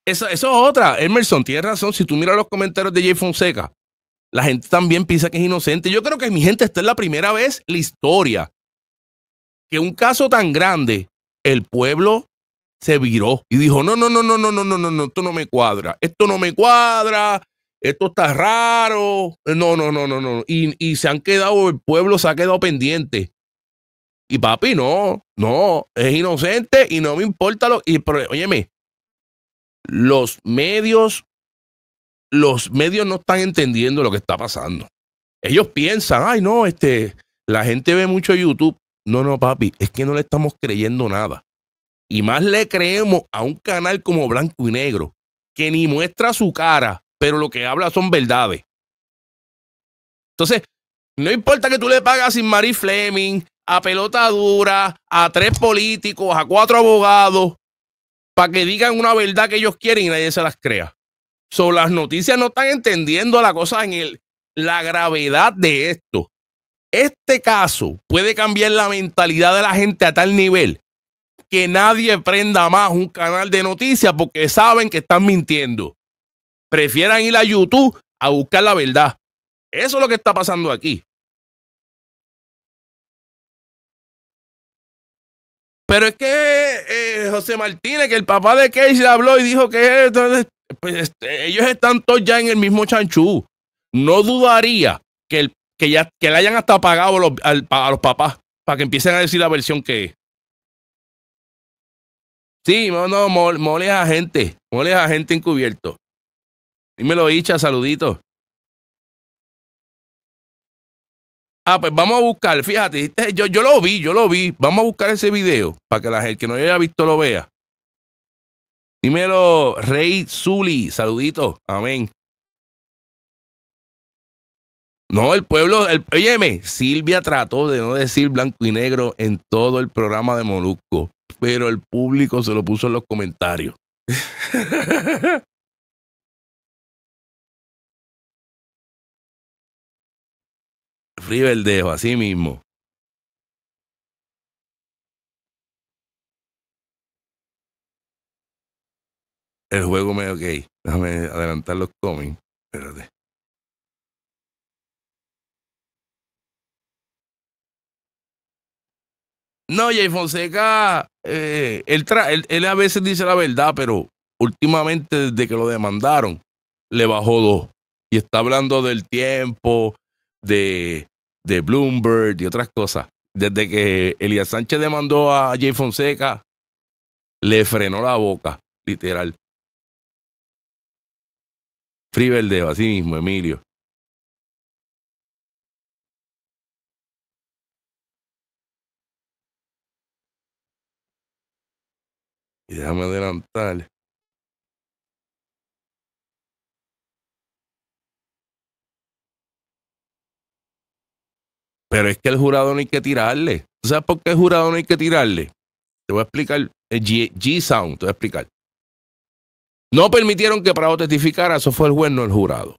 Eso, es otra. Emerson, tienes razón. Si tú miras los comentarios de Jay Fonseca, la gente también piensa que es inocente. Yo creo que mi gente, esta es la primera vez la historia que un caso tan grande, el pueblo se viró y dijo, no, no, no, no, no, no, no, no, no, esto no me cuadra, esto no me cuadra, esto está raro, no, no, no, no, no. Y, se han quedado, el pueblo se ha quedado pendiente. Y papi, no, no, es inocente y no me importa lo... Y, pero, óyeme, los medios, los medios no están entendiendo lo que está pasando. Ellos piensan, ay no, este, la gente ve mucho YouTube. No, no, papi, es que no le estamos creyendo nada. Y más le creemos a un canal como Blanco y Negro, que ni muestra su cara, pero lo que habla son verdades. Entonces, no importa que tú le pagas sin Marie Fleming, a pelota dura, a tres políticos, a cuatro abogados, para que digan una verdad que ellos quieren y nadie se las crea. Son las noticias no están entendiendo la cosa en el, la gravedad de esto. Este caso puede cambiar la mentalidad de la gente a tal nivel que nadie prenda más un canal de noticias porque saben que están mintiendo. Prefieran ir a YouTube a buscar la verdad. Eso es lo que está pasando aquí. Pero es que eh, José Martínez, que el papá de Casey habló y dijo que pues, este, ellos están todos ya en el mismo chanchú. No dudaría que, que ya que le hayan hasta pagado a los papás para que empiecen a decir la versión que es. Sí, no, no, mole, a gente. Mole a gente encubierto. lo Icha, saludito. Ah, pues vamos a buscar, fíjate, este, yo, yo lo vi, yo lo vi. Vamos a buscar ese video para que la gente que no haya visto lo vea. Dímelo, Rey Zuli, saludito, amén. No, el pueblo, el, Silvia trató de no decir blanco y negro en todo el programa de Molusco, pero el público se lo puso en los comentarios. [laughs] Riverdejo, así mismo. El juego me gay. Déjame adelantar los coming. Espérate. No, Jay Fonseca, eh, él, él, a veces dice la verdad, pero últimamente desde que lo demandaron, le bajó dos. Y está hablando del tiempo, de, de Bloomberg y otras cosas. Desde que Elías Sánchez demandó a Jay Fonseca, le frenó la boca, literal. Free de así mismo, Emilio. Y déjame adelantar. Pero es que el jurado no hay que tirarle. sabes por qué el jurado no hay que tirarle? Te voy a explicar. Eh, G-Sound, te voy a explicar. No permitieron que Prado testificara, eso fue el juez, no el jurado.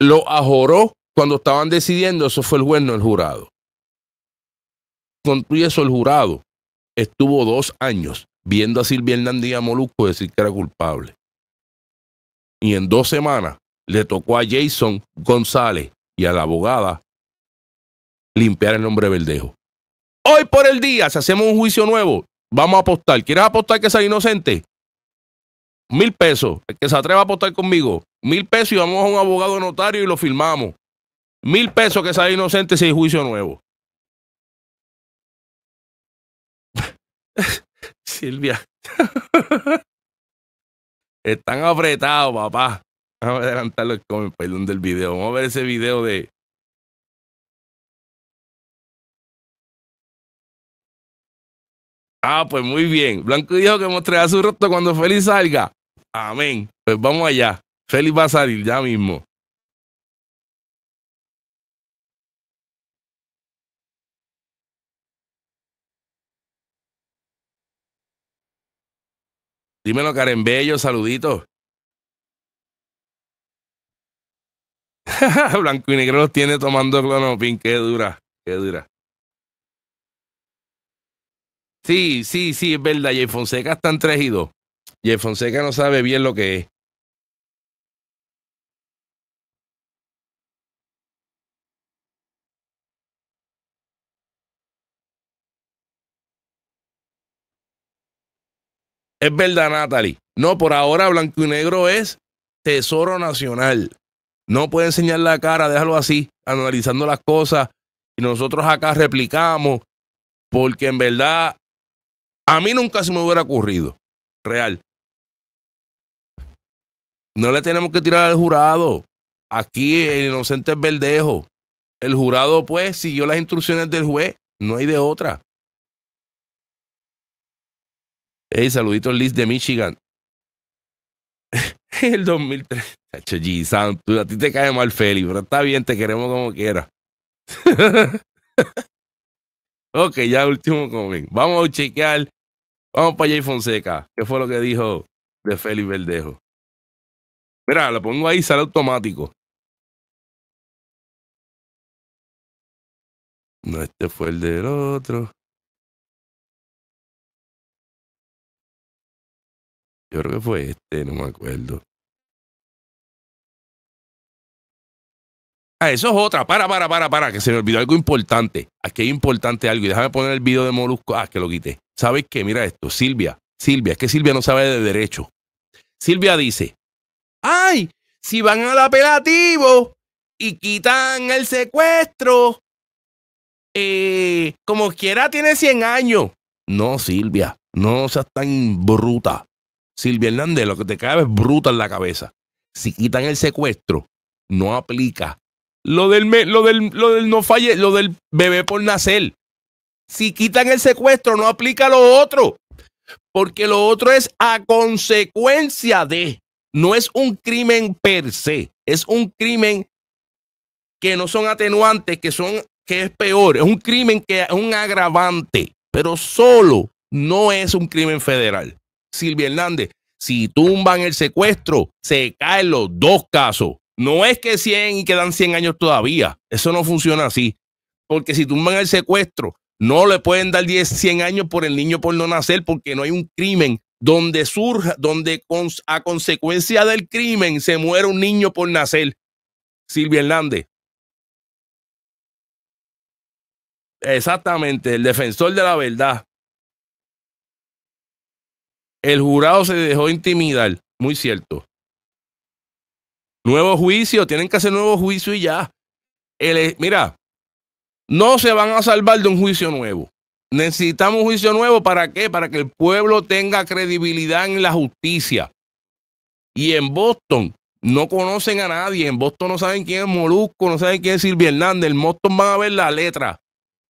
Lo ajoró cuando estaban decidiendo, eso fue el juez, no el jurado. Con eso, el jurado estuvo dos años viendo a Silvia Hernández y a Molusco decir que era culpable. Y en dos semanas le tocó a Jason González y a la abogada limpiar el nombre Verdejo. Hoy por el día, si hacemos un juicio nuevo, vamos a apostar. ¿Quieres apostar que sea inocente? Mil pesos. El que se atreva a apostar conmigo, mil pesos y vamos a un abogado notario y lo firmamos. Mil pesos que sea inocente si hay juicio nuevo. [laughs] Silvia. [laughs] Están apretados, papá. Vamos a adelantarlo el perdón, del video. Vamos a ver ese video de. Ah, pues muy bien. Blanco dijo que mostrará su rostro cuando Félix salga. Amén. Pues vamos allá. Félix va a salir ya mismo. Dímelo, Karen Bello, saluditos. [laughs] Blanco y negro los tiene tomando clonopin. Qué dura, qué dura. Sí, sí, sí, es verdad. Jay Fonseca está en 3 y 2. Fonseca no sabe bien lo que es. Es verdad, Natalie. No, por ahora blanco y negro es tesoro nacional. No puede enseñar la cara, déjalo así, analizando las cosas. Y nosotros acá replicamos, porque en verdad, a mí nunca se me hubiera ocurrido, real. No le tenemos que tirar al jurado. Aquí el inocente es verdejo. El jurado, pues, siguió las instrucciones del juez. No hay de otra. Hey, saluditos Liz de Michigan. [laughs] el 2003 a ti te cae mal Félix, pero está bien, te queremos como quieras. [laughs] ok, ya último comentario. Vamos a chequear. Vamos para Jay Fonseca. ¿Qué fue lo que dijo de Félix Verdejo? Mira, lo pongo ahí, sale automático. No, este fue el del otro. Yo creo que fue este, no me acuerdo. Ah, eso es otra. Para, para, para, para, que se me olvidó algo importante. Aquí hay importante algo. Y déjame poner el video de Molusco. Ah, que lo quité. ¿Sabes qué? Mira esto. Silvia, Silvia, es que Silvia no sabe de derecho. Silvia dice: ¡Ay! Si van al apelativo y quitan el secuestro, eh, como quiera tiene 100 años. No, Silvia, no seas tan bruta. Silvia Hernández, lo que te cabe es bruta en la cabeza. Si quitan el secuestro, no aplica lo del, lo del, no falle, lo del bebé por nacer. Si quitan el secuestro, no aplica lo otro. Porque lo otro es a consecuencia de. No es un crimen per se. Es un crimen que no son atenuantes, que son que es peor. Es un crimen que es un agravante. Pero solo no es un crimen federal. Silvia Hernández, si tumban el secuestro, se caen los dos casos. No es que 100 y quedan 100 años todavía. Eso no funciona así. Porque si tumban el secuestro, no le pueden dar 10, 100 años por el niño por no nacer, porque no hay un crimen donde surja, donde a consecuencia del crimen se muere un niño por nacer. Silvia Hernández. Exactamente, el defensor de la verdad. El jurado se dejó intimidar, muy cierto. Nuevo juicio, tienen que hacer nuevo juicio y ya. Eh, mira, no se van a salvar de un juicio nuevo. Necesitamos un juicio nuevo para qué? Para que el pueblo tenga credibilidad en la justicia. Y en Boston no conocen a nadie. En Boston no saben quién es Molusco, no saben quién es Silvia Hernández. En Boston van a ver la letra.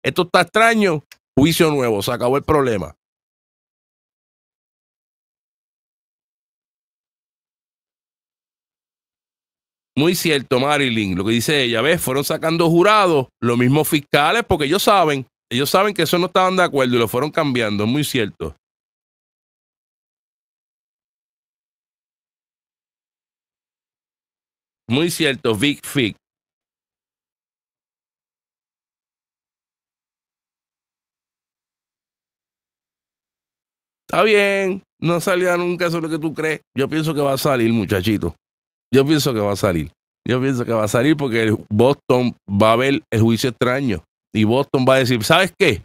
Esto está extraño. Juicio nuevo. Se acabó el problema. Muy cierto, Marilyn, lo que dice ella, ¿ves? Fueron sacando jurados, los mismos fiscales, porque ellos saben, ellos saben que eso no estaban de acuerdo y lo fueron cambiando, muy cierto. Muy cierto, Big Fig. Está bien, no salía nunca eso lo que tú crees. Yo pienso que va a salir, muchachito. Yo pienso que va a salir. Yo pienso que va a salir porque Boston va a ver el juicio extraño. Y Boston va a decir, ¿sabes qué?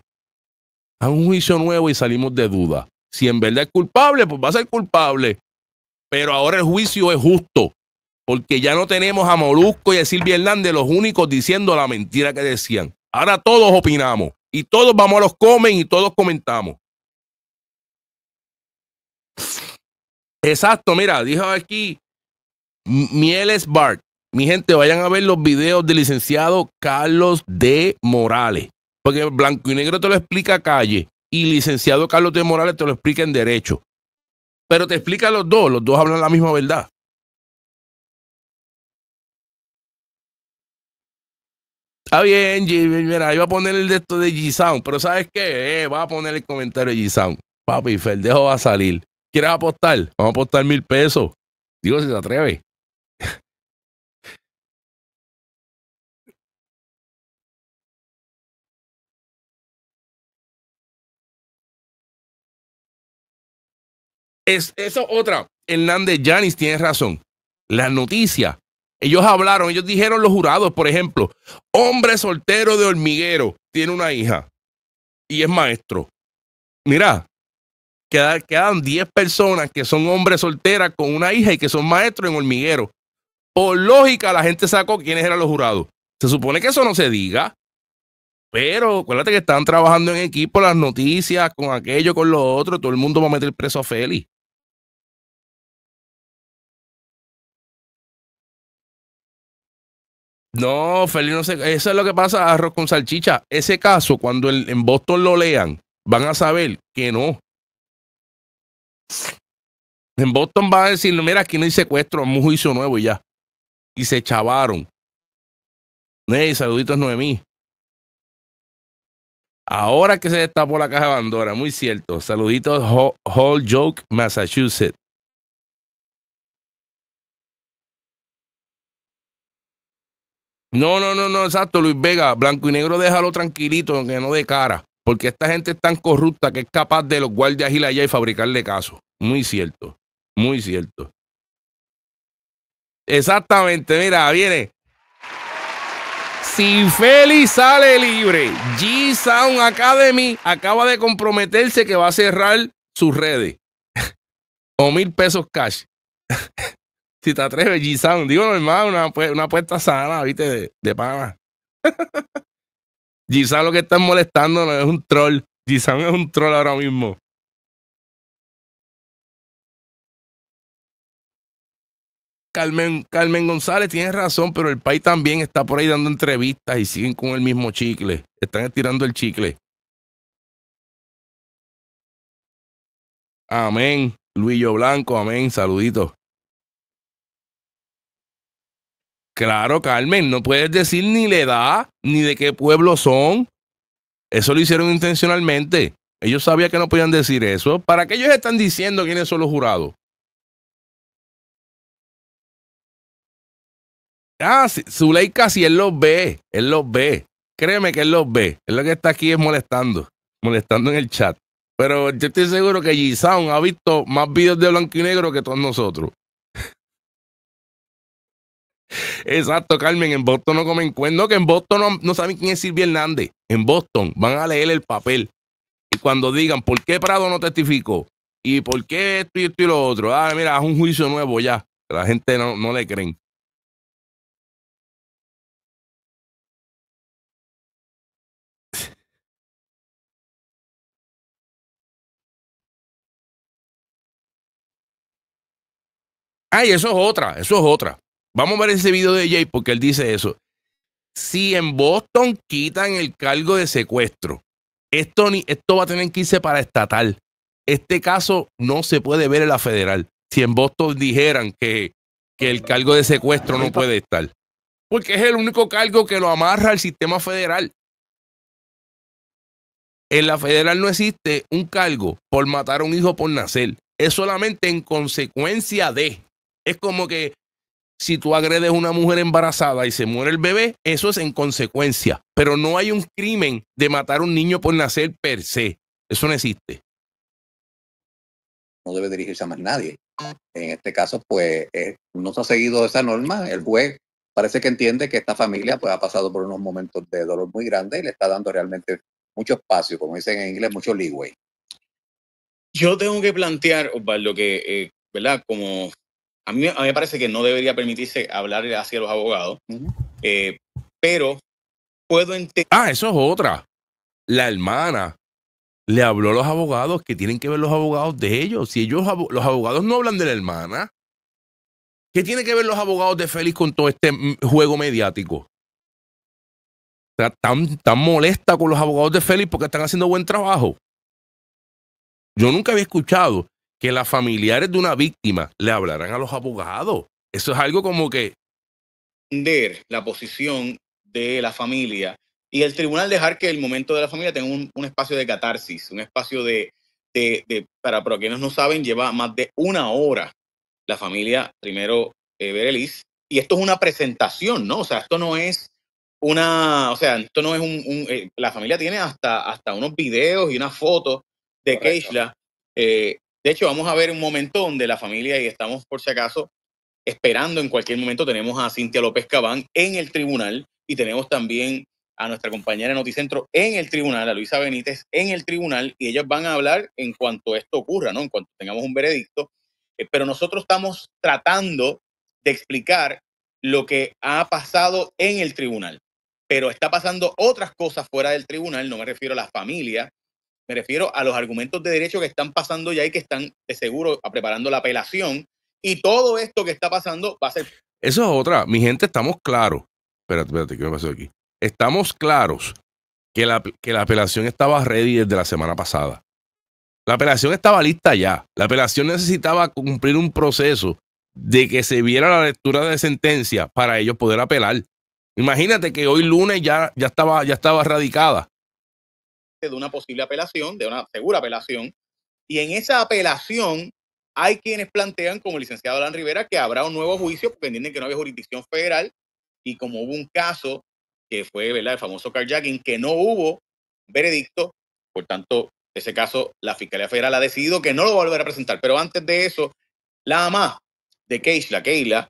A un juicio nuevo y salimos de duda. Si en verdad es culpable, pues va a ser culpable. Pero ahora el juicio es justo. Porque ya no tenemos a Molusco y a Silvia Hernández los únicos diciendo la mentira que decían. Ahora todos opinamos. Y todos vamos a los comen y todos comentamos. Exacto, mira, dijo aquí Mieles Bart. Mi gente, vayan a ver los videos del licenciado Carlos de Morales. Porque Blanco y Negro te lo explica calle y licenciado Carlos de Morales te lo explica en derecho. Pero te explica los dos, los dos hablan la misma verdad. Está bien, mira, iba a poner el de esto de G-Sound, pero ¿sabes qué? Eh, va a poner el comentario de G-Sound. Papi, dejo va a salir. ¿Quieres apostar? Vamos a apostar mil pesos. Digo, si se atreve. Es, eso otra. Hernández Yanis tiene razón. Las noticias. Ellos hablaron, ellos dijeron los jurados, por ejemplo, hombre soltero de hormiguero tiene una hija y es maestro. Mira, quedan, quedan 10 personas que son hombres solteras con una hija y que son maestros en hormiguero. Por lógica, la gente sacó quiénes eran los jurados. Se supone que eso no se diga. Pero acuérdate que están trabajando en equipo las noticias, con aquello, con lo otro. Todo el mundo va a meter preso a Félix. No, Feli no sé. Eso es lo que pasa arroz con salchicha. Ese caso, cuando en Boston lo lean, van a saber que no. En Boston van a decir, mira, aquí no hay secuestro, es un juicio nuevo y ya. Y se chavaron. Hey, saluditos Noemí. Ahora que se destapó la caja de Bandora, muy cierto. Saluditos Hall Joke, Massachusetts. No, no, no, no, exacto, Luis Vega. Blanco y negro déjalo tranquilito, que no de cara. Porque esta gente es tan corrupta que es capaz de los guardias y la allá y fabricarle caso. Muy cierto, muy cierto. Exactamente, mira, viene. Si Feli sale libre, G-Sound Academy acaba de comprometerse que va a cerrar sus redes. [laughs] o mil pesos cash. [laughs] Si te atreves, g Digo normal, una, puesta una apuesta sana, viste, de, pana. g [laughs] lo que están molestando no es un troll. g es un troll ahora mismo. Carmen, Carmen González tiene razón, pero el país también está por ahí dando entrevistas y siguen con el mismo chicle. Están estirando el chicle. Amén. Luillo Blanco, amén. Saluditos. Claro, Carmen, no puedes decir ni la edad, ni de qué pueblo son. Eso lo hicieron intencionalmente. Ellos sabían que no podían decir eso. ¿Para qué ellos están diciendo quiénes son los jurados? Ah, ley casi él los ve, él los ve. Créeme que él los ve. Él lo que está aquí es molestando, molestando en el chat. Pero yo estoy seguro que g ha visto más videos de blanco y negro que todos nosotros. Exacto, Carmen. En Boston no comen cuernos. que en Boston no, no saben quién es Silvia Hernández. En Boston van a leer el papel. Y cuando digan, ¿por qué Prado no testificó? ¿Y por qué esto y esto y lo otro? Ah, mira, es un juicio nuevo ya. La gente no, no le creen. Ay, eso es otra, eso es otra. Vamos a ver ese video de Jay porque él dice eso. Si en Boston quitan el cargo de secuestro, esto, ni, esto va a tener que irse para estatal. Este caso no se puede ver en la federal. Si en Boston dijeran que, que el cargo de secuestro no puede estar. Porque es el único cargo que lo amarra al sistema federal. En la federal no existe un cargo por matar a un hijo por nacer. Es solamente en consecuencia de. Es como que si tú agredes a una mujer embarazada y se muere el bebé, eso es en consecuencia. Pero no hay un crimen de matar a un niño por nacer per se. Eso no existe. No debe dirigirse a más nadie. En este caso, pues eh, no se ha seguido esa norma. El juez parece que entiende que esta familia pues, ha pasado por unos momentos de dolor muy grande y le está dando realmente mucho espacio, como dicen en inglés, mucho leeway. Yo tengo que plantear, lo que, eh, ¿verdad? Como a mí, me parece que no debería permitirse hablar hacia los abogados, eh, pero puedo entender. Ah, eso es otra. La hermana le habló a los abogados que tienen que ver los abogados de ellos. Si ellos, los abogados no hablan de la hermana, ¿qué tiene que ver los abogados de Félix con todo este mm, juego mediático? Está tan, tan molesta con los abogados de Félix porque están haciendo buen trabajo. Yo nunca había escuchado que las familiares de una víctima le hablarán a los abogados. Eso es algo como que... La posición de la familia y el tribunal dejar que el momento de la familia tenga un, espacio de catarsis, un espacio de, de, para, quienes no saben, lleva más de una hora la familia, primero eh, is y esto es una presentación, ¿no? O sea, esto no es una, o sea, esto no es un, eh, la familia tiene hasta, hasta unos videos y unas fotos de Correcto. Keishla eh, de hecho, vamos a ver un momentón de la familia y estamos, por si acaso, esperando en cualquier momento. Tenemos a Cintia López Cabán en el tribunal y tenemos también a nuestra compañera Noticentro en el tribunal, a Luisa Benítez en el tribunal, y ellas van a hablar en cuanto esto ocurra, ¿no? En cuanto tengamos un veredicto. Eh, pero nosotros estamos tratando de explicar lo que ha pasado en el tribunal. Pero está pasando otras cosas fuera del tribunal, no me refiero a la familia, me refiero a los argumentos de derecho que están pasando ya y que están de seguro preparando la apelación. Y todo esto que está pasando va a ser. Eso es otra. Mi gente, estamos claros. Espérate, espérate, ¿qué me pasó aquí? Estamos claros que la, apelación estaba ready desde la semana pasada. La apelación estaba lista ya. La apelación necesitaba cumplir un proceso de que se viera la lectura de sentencia para ellos poder apelar. Imagínate que hoy lunes ya, ya, estaba, ya estaba radicada de una posible apelación, de una segura apelación, y en esa apelación hay quienes plantean, como el licenciado Alan Rivera, que habrá un nuevo juicio porque entienden que no había jurisdicción federal y como hubo un caso que fue ¿verdad? el famoso carjacking, que no hubo veredicto, por tanto, ese caso la Fiscalía Federal ha decidido que no lo va a volver a presentar. Pero antes de eso, la ama de Keisla, Keila,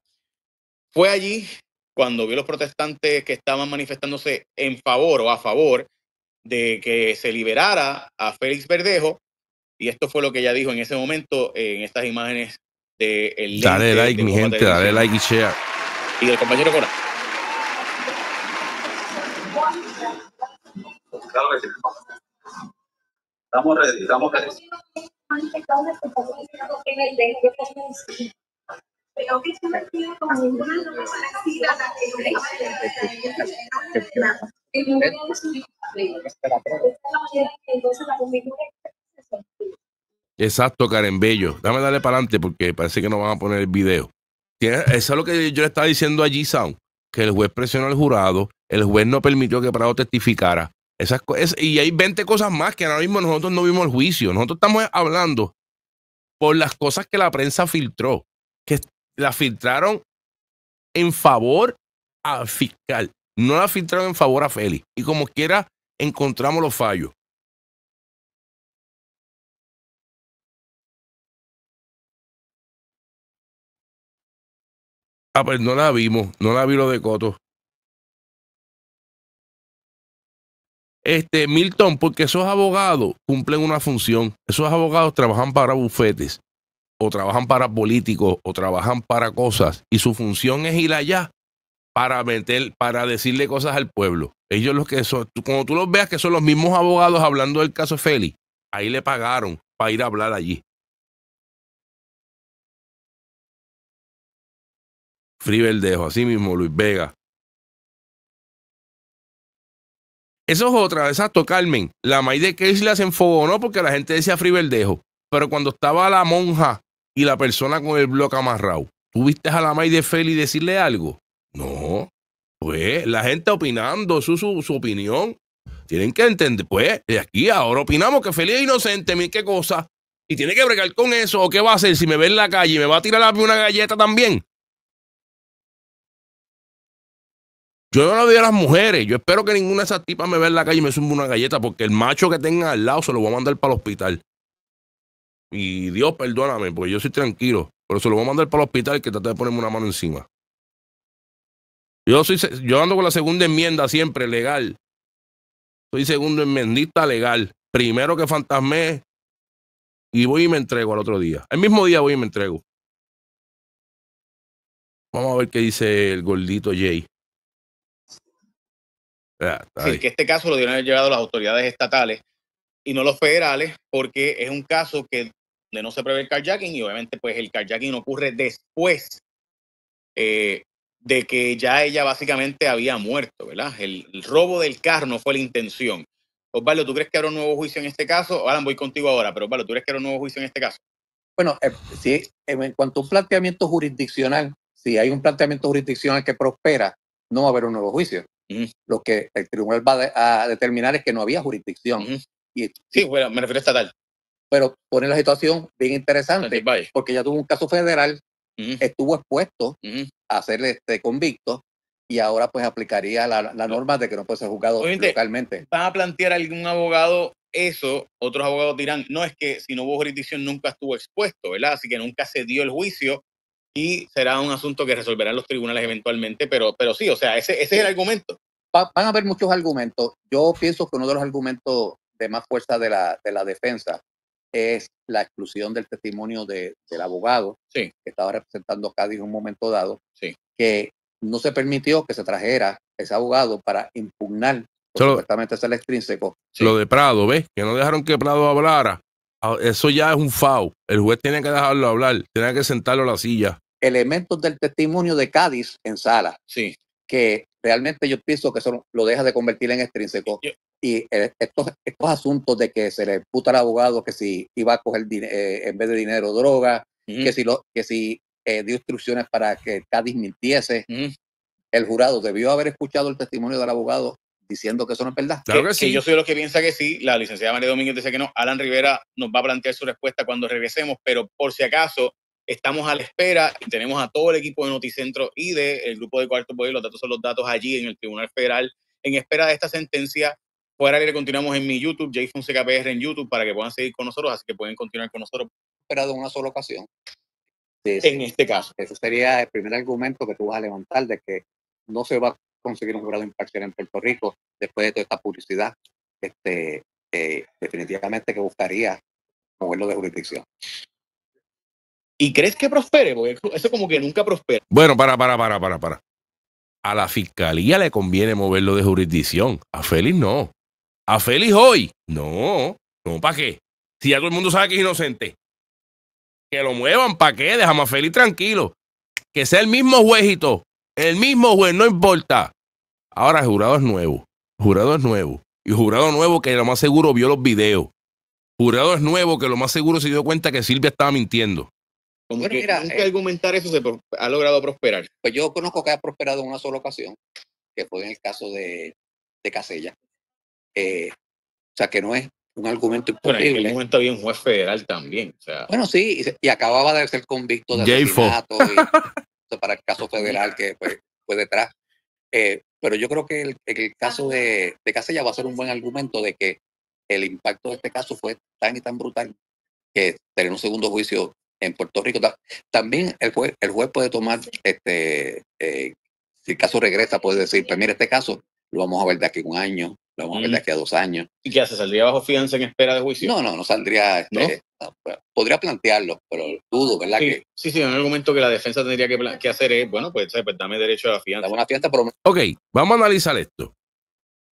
fue allí cuando vio los protestantes que estaban manifestándose en favor o a favor de que se liberara a Félix Verdejo, y esto fue lo que ella dijo en ese momento en estas imágenes de el Dale like, mi gente, dale like y share. Y del compañero Cora. Estamos ready, estamos eh, Exacto, Karen Bello. Dame darle para adelante porque parece que no van a poner el video. Eso es lo que yo le estaba diciendo a G-Sound, que el juez presionó al jurado, el juez no permitió que Prado testificara. Esas y hay 20 cosas más que ahora mismo nosotros no vimos el juicio. Nosotros estamos hablando por las cosas que la prensa filtró, que la filtraron en favor al fiscal. No la filtraron en favor a Félix. Y como quiera, encontramos los fallos. Ah, pues no la vimos, no la vi lo de Coto. Este, Milton, porque esos abogados cumplen una función. Esos abogados trabajan para bufetes, o trabajan para políticos, o trabajan para cosas, y su función es ir allá para meter, para decirle cosas al pueblo. Ellos los que son, cuando tú los veas que son los mismos abogados hablando del caso Félix, ahí le pagaron para ir a hablar allí. Friverdejo, así mismo Luis Vega. Eso es otra, exacto, Carmen. La May de Casey se no porque la gente decía Friverdejo. Pero cuando estaba la monja y la persona con el bloque amarrado, ¿tuviste a la May de Félix decirle algo? No, pues la gente opinando, su, su, su opinión. Tienen que entender, pues, de aquí ahora opinamos que feliz, es inocente, mil qué cosa. Y tiene que bregar con eso. ¿O qué va a hacer si me ve en la calle y me va a tirar una galleta también? Yo no lo veo a las mujeres. Yo espero que ninguna de esas tipas me vea en la calle y me sume una galleta, porque el macho que tenga al lado se lo voy a mandar para el hospital. Y Dios perdóname, porque yo soy tranquilo, pero se lo voy a mandar para el hospital que trate de ponerme una mano encima. Yo, soy, yo ando con la segunda enmienda siempre, legal. Soy segundo enmendista legal. Primero que fantasme. y voy y me entrego al otro día. El mismo día voy y me entrego. Vamos a ver qué dice el gordito Jay. Ah, sí, que este caso lo haber llegado las autoridades estatales y no los federales, porque es un caso que no se prevé el carjacking y obviamente pues el carjacking ocurre después eh, de que ya ella básicamente había muerto, ¿verdad? El, robo del carro no fue la intención. Osvaldo, ¿tú crees que habrá un nuevo juicio en este caso? Alan, voy contigo ahora, pero Osvaldo, ¿tú crees que habrá un nuevo juicio en este caso? Bueno, eh, sí, en cuanto a un planteamiento jurisdiccional, si hay un planteamiento jurisdiccional que prospera, no va a haber un nuevo juicio. Lo que el tribunal va a, determinar es que no había jurisdicción. sí, bueno, me refiero a estatal. Pero pone la situación bien interesante, porque ya tuvo un caso federal estuvo expuesto a ser este convicto y ahora pues aplicaría la, norma de que no puede ser juzgado localmente. Van a plantear algún abogado eso, otros abogados dirán, no es que si no hubo jurisdicción nunca estuvo expuesto, ¿verdad? Así que nunca se dio el juicio y será un asunto que resolverán los tribunales eventualmente, pero, pero sí, o sea, ese, es el argumento. van a haber muchos argumentos. Yo pienso que uno de los argumentos de más fuerza de la, de la defensa es la exclusión del testimonio de, del abogado que estaba representando a Cádiz en un momento dado, sí. que no se permitió que se trajera ese abogado para impugnar Solo, supuestamente es extrínseco. Lo de Prado, ¿ves? Que no dejaron que Prado hablara. Ah, eso ya es un FAO. El juez tiene que dejarlo hablar, tiene que sentarlo a la silla. Elementos del testimonio de Cádiz en sala. Sí. Que realmente yo pienso que eso lo deja de convertir en extrínseco y eh, estos, estos asuntos de que se le puta al abogado que si iba a coger eh, en vez de dinero droga, que si, lo, que si eh, dio instrucciones para que Cádiz mintiese, el jurado debió haber escuchado el testimonio del abogado diciendo que eso no es verdad. Claro que, sí. yo soy lo que piensa que sí, la licenciada María Domínguez dice que no, Alan Rivera nos va a plantear su respuesta cuando regresemos, pero por si acaso estamos a la espera y tenemos a todo el equipo de Noticentro y del grupo de Cuarto Poder, los datos son los datos allí en el Tribunal Federal, en espera de esta sentencia Fuera le continuamos en mi YouTube, Jason CKPR en YouTube, para que puedan seguir con nosotros, así que pueden continuar con nosotros. Pero de una sola ocasión. en este caso. Ese sería el primer argumento que tú vas a levantar de que no se va a conseguir un jurado imparcial en Puerto Rico después de toda esta publicidad. Este, definitivamente que buscaría moverlo de jurisdicción. ¿Y crees que prospere? Porque eso como que nunca prospera. Bueno, para, para, para, para, para. A la fiscalía le conviene moverlo de jurisdicción. A Félix no a Félix hoy. No, no, ¿para qué? Si ya todo el mundo sabe que es inocente. Que lo muevan, ¿para qué? Déjame a Félix tranquilo. Que sea el mismo juegito, El mismo juez, no importa. Ahora jurado es nuevo. jurado es nuevo. Y jurado nuevo que lo más seguro vio los videos. jurado es nuevo que lo más seguro se dio cuenta que Silvia estaba mintiendo. Como eh. que argumentar eso se ha logrado prosperar. Pues yo conozco que ha prosperado en una sola ocasión, que fue en el caso de, de Casella. Eh, o sea, que no es un argumento imposible. Bueno, en aquel momento había un juez federal también. Bueno, sí, y, acababa de ser convicto de asesinato [laughs] para el caso federal que fue, detrás. Eh, pero yo creo que el, caso de, de Casella va a ser un buen argumento de que el impacto de este caso fue tan y tan brutal que tener un segundo juicio en Puerto Rico. También el juez, el juez puede tomar, este, eh, si el caso regresa, puede decir, pues mira, este caso lo vamos a ver de aquí a un año, lo vamos a ver mm. de aquí a dos años. ¿Y qué hace? ¿Saldría bajo fianza en espera de juicio? No, no, no saldría. Este, podría plantearlo, pero dudo, ¿verdad? Sí, que, sí, un argumento que la defensa tendría que, hacer es, bueno, pues, pues dame derecho a la fianza. Una fianza por... Ok, vamos a analizar esto.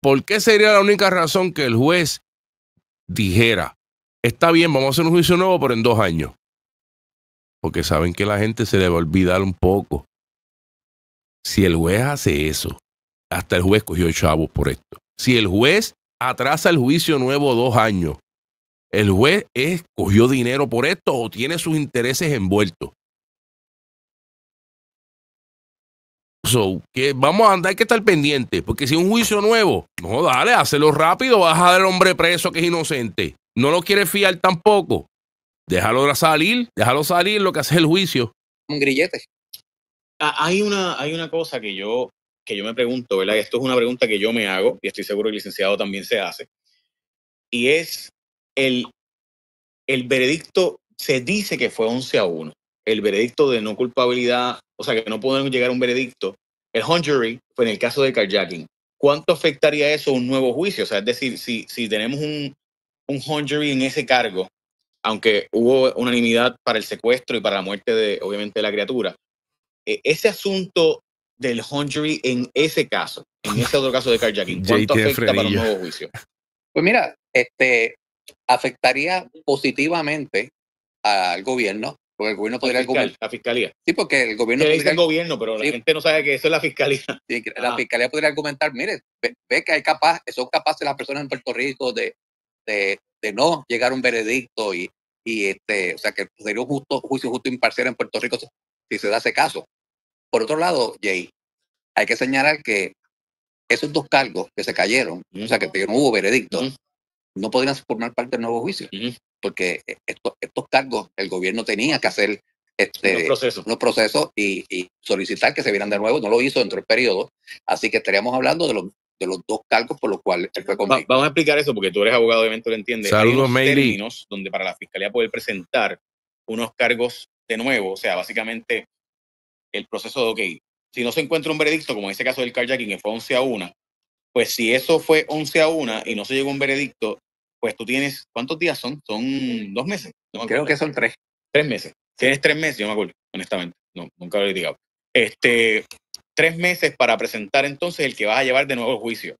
¿Por qué sería la única razón que el juez dijera, está bien, vamos a hacer un juicio nuevo, pero en dos años? Porque saben que la gente se debe olvidar un poco. Si el juez hace eso, hasta el juez cogió chavos por esto si el juez atrasa el juicio nuevo dos años, el juez escogió cogió dinero por esto o tiene sus intereses envueltos. que vamos a andar que estar pendiente, porque si un juicio nuevo, no, dale, hazlo rápido, baja al hombre preso que es inocente. No lo quiere fiar tampoco. Déjalo salir, déjalo salir lo que hace el juicio. Un grillete. Ah, hay una, hay una cosa que yo que yo me pregunto, ¿verdad? Esto es una pregunta que yo me hago y estoy seguro que el licenciado también se hace. Y es el, el veredicto, se dice que fue 11 a 1. El veredicto de no culpabilidad, o sea, que no podemos llegar a un veredicto. El hung fue en el caso de carjacking. ¿Cuánto afectaría eso a un nuevo juicio? O sea, es decir, si, tenemos un, un en ese cargo, aunque hubo unanimidad para el secuestro y para la muerte de, obviamente, de la criatura, e, ese asunto del Hungary en ese caso, en ese otro caso de carjacking? [laughs] ¿Cuánto afecta para un nuevo juicio? Pues mira, este afectaría positivamente al gobierno, porque el gobierno podría argumentar La fiscalía. Sí, porque el gobierno. gobierno, pero la gente no sabe que eso es la fiscalía. [laughs] la ah. fiscalía podría argumentar: mire, ve, que hay capaz, son capaces las personas en Puerto Rico de, de, no llegar a un veredicto y, y este, o sea, que sería un justo, juicio justo imparcial en Puerto Rico si se da ese caso. Por otro lado, Jay, hay que señalar que esos dos cargos que se cayeron, o sea, que no hubo veredicto, no podrían formar parte del nuevo juicio, porque eh, estos cargos el gobierno tenía que hacer este, unos procesos, y, solicitar que se vieran de nuevo, no lo hizo dentro del periodo, así que estaríamos hablando de los, dos cargos por los cuales él fue convicto. vamos a explicar eso porque tú eres abogado, evento lo entiendes. Saludos, Hay donde para la fiscalía poder presentar unos cargos de nuevo, o sea, básicamente el proceso de, ok, si no se encuentra un veredicto, como en este caso del carjacking, que fue 11 a 1, pues si eso fue 11 a 1 y no se llegó a un veredicto, pues tú tienes, ¿cuántos días son? Son mm. dos meses. Creo que son tres. Tres meses. Tienes tres meses, yo me acuerdo, honestamente. nunca lo he litigado Este, tres meses para presentar entonces el que vas a llevar de nuevo el juicio.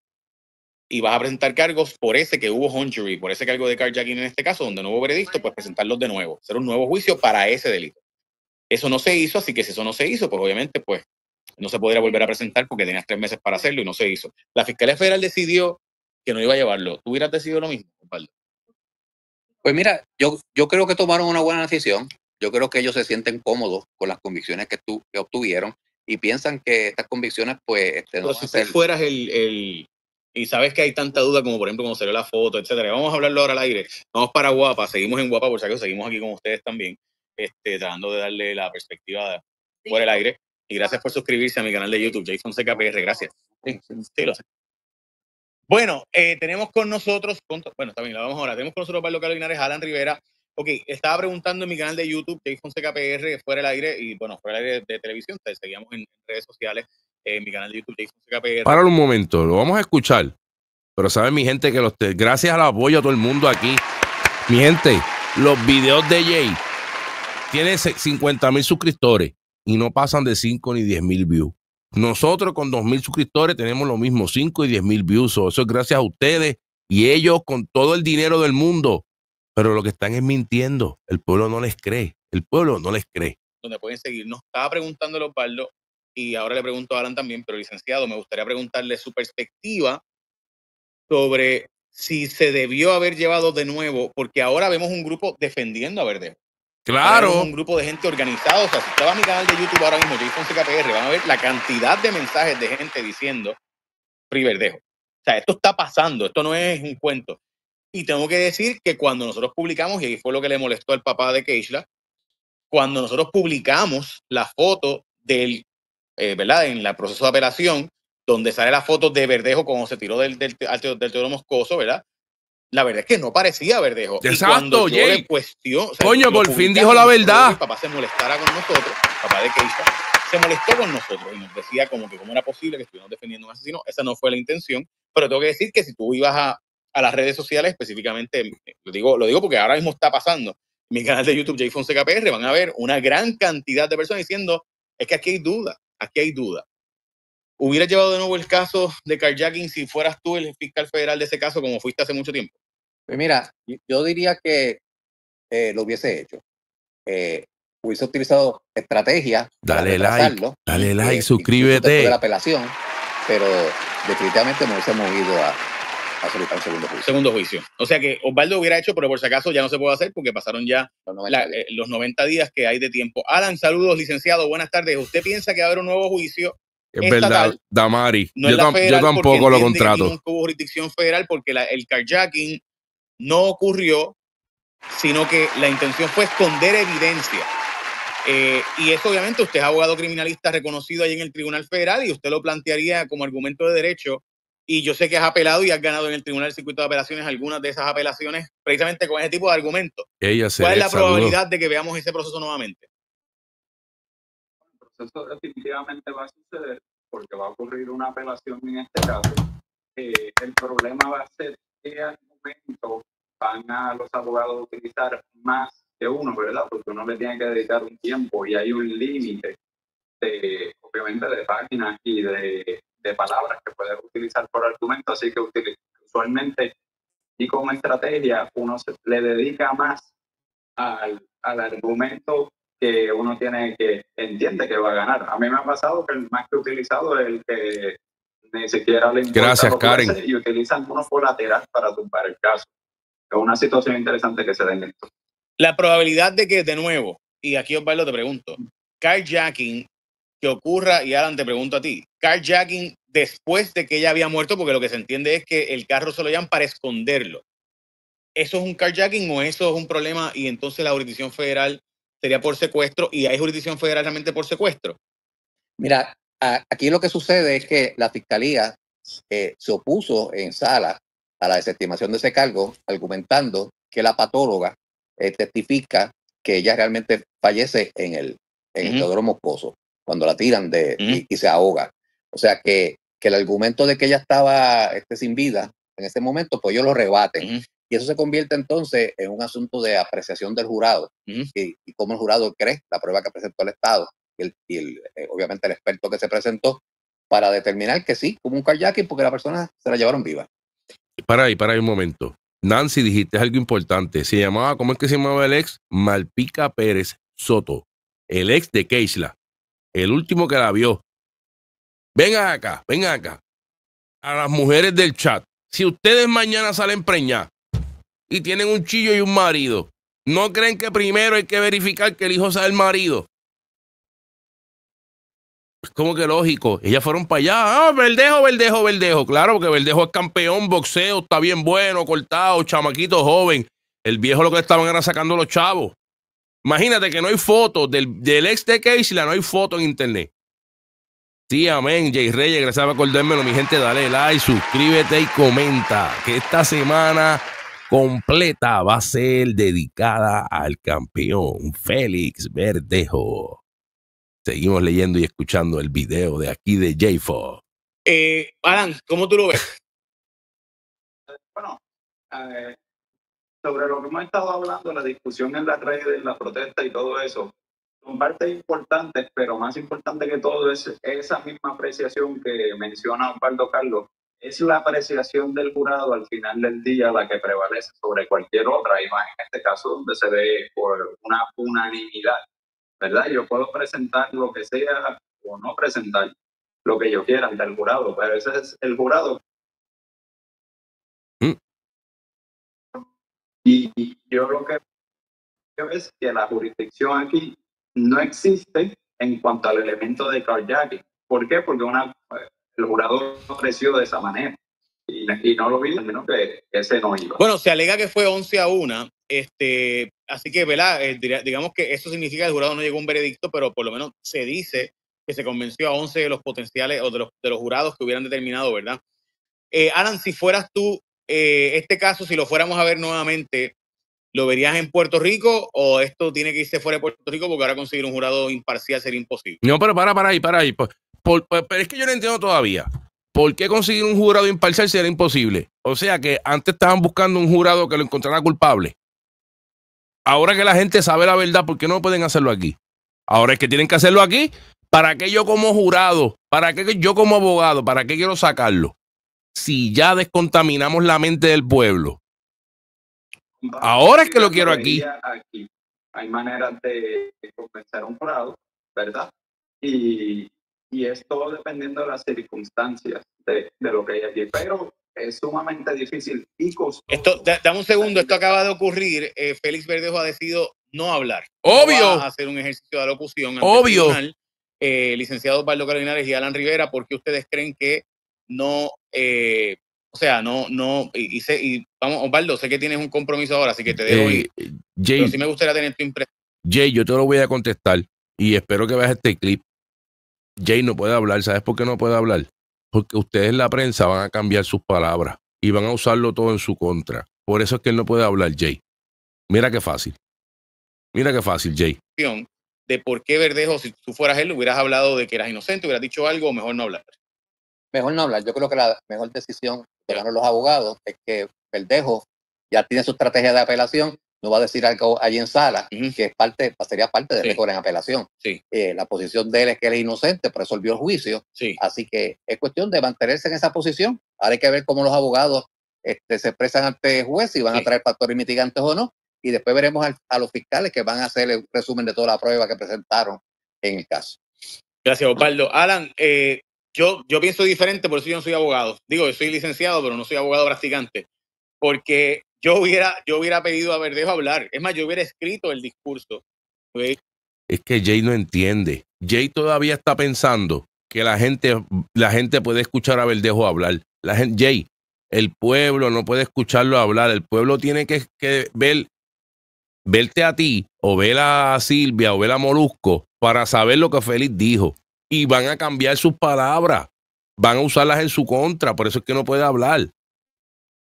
Y vas a presentar cargos por ese que hubo home por ese cargo de carjacking en este caso, donde no hubo veredicto, pues presentarlos de nuevo. Hacer un nuevo juicio para ese delito. Eso no se hizo, así que si eso no se hizo, pues obviamente pues no se podría volver a presentar porque tenías tres meses para hacerlo y no se hizo. La Fiscalía Federal decidió que no iba a llevarlo. ¿Tú hubieras decidido lo mismo, compadre? Pues mira, yo, yo creo que tomaron una buena decisión. Yo creo que ellos se sienten cómodos con las convicciones que, tú, obtuvieron y piensan que estas convicciones, pues, este, si ser... fueras el, y sabes que hay tanta duda, como por ejemplo cuando salió la foto, etcétera. Vamos a hablarlo ahora al aire. Vamos para Guapa, seguimos en Guapa, por si acaso seguimos aquí con ustedes también. Este, tratando de darle la perspectiva por el aire. Y gracias por suscribirse a mi canal de YouTube, Jason CKPR. Gracias. Bueno, eh, tenemos con nosotros, bueno, también lo vamos vamos ahora. Tenemos con nosotros Pablo local Alan Rivera. Ok, estaba preguntando en mi canal de YouTube, Jason CKPR, fuera el aire, y bueno, fuera el aire de televisión, te seguíamos en redes sociales, eh, en mi canal de YouTube, Jason CKPR. para un momento, lo vamos a escuchar. Pero saben, mi gente, que los gracias al apoyo a todo el mundo aquí, mi gente, los videos de Jay tiene 50 mil suscriptores y no pasan de 5 ni 10 mil views. Nosotros con 2 mil suscriptores tenemos lo mismo, 5 y 10 mil views. Eso es gracias a ustedes y ellos con todo el dinero del mundo. Pero lo que están es mintiendo. El pueblo no les cree. El pueblo no les cree. Donde pueden seguir. Nos Estaba preguntando a y ahora le pregunto a Alan también, pero licenciado, me gustaría preguntarle su perspectiva sobre si se debió haber llevado de nuevo, porque ahora vemos un grupo defendiendo a Verde. Claro. Un grupo de gente organizado. O sea, si estaba mi canal de YouTube ahora mismo, Jason CKPR, van a ver la cantidad de mensajes de gente diciendo Free Verdejo. O sea, esto está pasando, esto no es un cuento. Y tengo que decir que cuando nosotros publicamos, y ahí fue lo que le molestó al papá de Keishla, cuando nosotros publicamos la foto del, eh, ¿verdad? En el proceso de apelación, donde sale la foto de Verdejo como se tiró del, del, del, Moscoso, ¿verdad? la verdad es que no parecía verdejo. Exacto, yo le Coño, por fin dijo la verdad. papá se molestara con nosotros, papá de Keisha, se molestó con nosotros y nos decía como que cómo era posible que estuviéramos defendiendo a un asesino. Esa no fue la intención, pero tengo que decir que si tú ibas a, a las redes sociales, específicamente, eh, lo digo, lo digo porque ahora mismo está pasando, mi canal de YouTube, J. Fonseca van a ver una gran cantidad de personas diciendo, es que aquí hay duda, aquí hay duda. ¿Hubiera llevado de nuevo el caso de carjacking si fueras tú el fiscal federal de ese caso, como fuiste hace mucho tiempo? Pues mira, yo diría que eh, lo hubiese hecho. Eh, hubiese utilizado estrategias. Dale like, dale like, suscríbete. De la apelación, pero definitivamente me hubiese movido a, solicitar un segundo juicio. Segundo juicio. O sea que Osvaldo hubiera hecho, pero por si acaso ya no se puede hacer porque pasaron ya los 90, eh, los 90 días que hay de tiempo. Alan, saludos, licenciado, buenas tardes. ¿Usted piensa que va a haber un nuevo juicio es verdad, Damari. yo, tampoco lo contrato. No hubo jurisdicción federal porque el carjacking no ocurrió, sino que la intención fue esconder evidencia. Eh, y eso obviamente usted es abogado criminalista reconocido ahí en el Tribunal Federal y usted lo plantearía como argumento de derecho. Y yo sé que has apelado y has ganado en el Tribunal Circuito de Apelaciones algunas de esas apelaciones precisamente con ese tipo de argumentos. ¿Cuál es la probabilidad de que veamos ese proceso nuevamente? Eso definitivamente va a suceder porque va a ocurrir una apelación en este caso. Eh, el problema va a ser que al momento van a los abogados a utilizar más que uno, ¿verdad? Porque uno le tiene que dedicar un tiempo y hay un límite, de, obviamente, de páginas y de, palabras que puede utilizar por argumento, así que usualmente y como estrategia uno se, le dedica más al, al argumento que uno tiene que entiende que va a ganar. A mí me ha pasado que el más que he utilizado es el que ni siquiera le importa Gracias, y utilizan unos colateral para tumbar el caso. Es una situación interesante que se da en esto. La probabilidad de que, de nuevo, y aquí Osvaldo te pregunto, carjacking que ocurra, y Alan te pregunto a ti, carjacking después de que ella había muerto, porque lo que se entiende es que el carro se lo llevan para esconderlo. ¿Eso es un carjacking o eso es un problema y entonces la jurisdicción federal sería por secuestro y hay jurisdicción federal realmente por secuestro. Mira, aquí lo que sucede es que la fiscalía eh, se opuso en sala a la desestimación de ese cargo, argumentando que la patóloga eh, testifica que ella realmente fallece en el, en el Teodoro Moscoso, cuando la tiran de, y, se ahoga. O sea que, el argumento de que ella estaba este, sin vida en ese momento, pues yo lo rebaten. Y eso se convierte entonces en un asunto de apreciación del jurado y, cómo el jurado cree la prueba que presentó el Estado y, eh, obviamente el experto que se presentó para determinar que sí, como un y porque la persona se la llevaron viva. Para ahí, para ahí un momento. Nancy, dijiste algo importante. Se llamaba, ¿cómo es que se llamaba el ex? Malpica Pérez Soto, el ex de Keisla, el último que la vio. Vengan acá, vengan acá. A las mujeres del chat, si ustedes mañana salen preñadas, y tienen un chillo y un marido. ¿No creen que primero hay que verificar que el hijo sea el marido? Es como que lógico. Ellas fueron para allá. Ah, Verdejo, Verdejo, Verdejo. Claro, porque Verdejo es campeón, boxeo, está bien bueno, cortado, chamaquito joven. El viejo lo que estaban era sacando los chavos. Imagínate que no hay fotos del, ex de Casey, no hay foto en internet. Sí, amén. Jay Reyes, gracias por acordármelo, mi gente. Dale like, suscríbete y comenta. Que esta semana completa va a ser dedicada al campeón Félix Verdejo. Seguimos leyendo y escuchando el video de aquí de J-Fo. Eh, Alan, ¿cómo tú lo ves? Bueno, eh, sobre lo que hemos estado hablando, la discusión en las redes, la protesta y todo eso, son partes importantes, pero más importante que todo es esa misma apreciación que menciona Osvaldo Carlos es la apreciación del jurado al final del día la que prevalece sobre cualquier otra, y más en este caso donde se ve por una unanimidad, ¿verdad? Yo puedo presentar lo que sea o no presentar lo que yo quiera ante el jurado, pero ese es el jurado. Mm. Y yo lo que veo es que la jurisdicción aquí no existe en cuanto al elemento de carjacking. ¿Por qué? Porque una, el jurado ofreció de esa manera. Y, no lo vi, al menos que ese no iba. Bueno, se alega que fue 11 a 1. Este, así que, ¿verdad? Eh, digamos que eso significa que el jurado no llegó a un veredicto, pero por lo menos se dice que se convenció a 11 de los potenciales o de los, de los jurados que hubieran determinado, ¿verdad? Eh, Alan, si fueras tú, eh, este caso, si lo fuéramos a ver nuevamente, ¿lo verías en Puerto Rico o esto tiene que irse fuera de Puerto Rico porque ahora conseguir un jurado imparcial sería imposible? No, pero para, para ahí, para ahí. Pues. Pues, pero es que yo no entiendo todavía. ¿Por qué conseguir un jurado imparcial si era imposible? O sea que antes estaban buscando un jurado que lo encontrara culpable. Ahora que la gente sabe la verdad, ¿por qué no pueden hacerlo aquí? Ahora es que tienen que hacerlo aquí. ¿Para qué yo como jurado? ¿Para qué yo como abogado? ¿Para qué quiero sacarlo? Si ya descontaminamos la mente del pueblo. Ahora es que lo quiero aquí. hay maneras de compensar a un jurado, ¿verdad? Y y es todo dependiendo de las circunstancias de, lo que hay aquí. Pero es sumamente difícil y dame un segundo, esto acaba de ocurrir. Eh, Félix Verdejo ha decidido no hablar. Obvio. hacer un ejercicio de locución. Obvio. Eh, licenciado Osvaldo Cardinales y Alan Rivera, porque ustedes creen que no, eh, o sea, no, no, y, vamos, Osvaldo, sé que tienes un compromiso ahora, así que te dejo ir. sí me gustaría tener tu impresión. Jay, yo te lo voy a contestar y espero que veas este clip. Jay no puede hablar. ¿Sabes por qué no puede hablar? Porque ustedes, la prensa, van a cambiar sus palabras y van a usarlo todo en su contra. Por eso es que él no puede hablar, Jay. Mira qué fácil. Mira qué fácil, Jay. De por qué Verdejo, si tú fueras él, hubieras hablado de que eras inocente, hubieras dicho algo, mejor no hablar. Mejor no hablar. Yo creo que la mejor decisión de los abogados es que Verdejo ya tiene su estrategia de apelación no va a decir algo allí en sala, que es parte, sería parte del sí. récord en apelación. Eh, la posición de él es que él es inocente, pero resolvió el juicio. Así que es cuestión de mantenerse en esa posición. Ahora hay que ver cómo los abogados este, se expresan ante el juez, si van a traer factores mitigantes o no. Y después veremos a, los fiscales que van a hacer el resumen de toda la prueba que presentaron en el caso. Gracias, Osvaldo. Alan, eh, yo, yo pienso diferente, por eso yo no soy abogado. Digo, yo soy licenciado, pero no soy abogado practicante. Porque yo hubiera, yo hubiera pedido a Verdejo hablar. Es más, yo hubiera escrito el discurso. Es que Jay no entiende. Jay todavía está pensando que la gente, la gente puede escuchar a Verdejo hablar. La gente, Jay, el pueblo no puede escucharlo hablar. El pueblo tiene que, ver, verte a ti, o ver a Silvia, o ver a Molusco, para saber lo que Félix dijo. Y van a cambiar sus palabras. Van a usarlas en su contra. Por eso es que no puede hablar.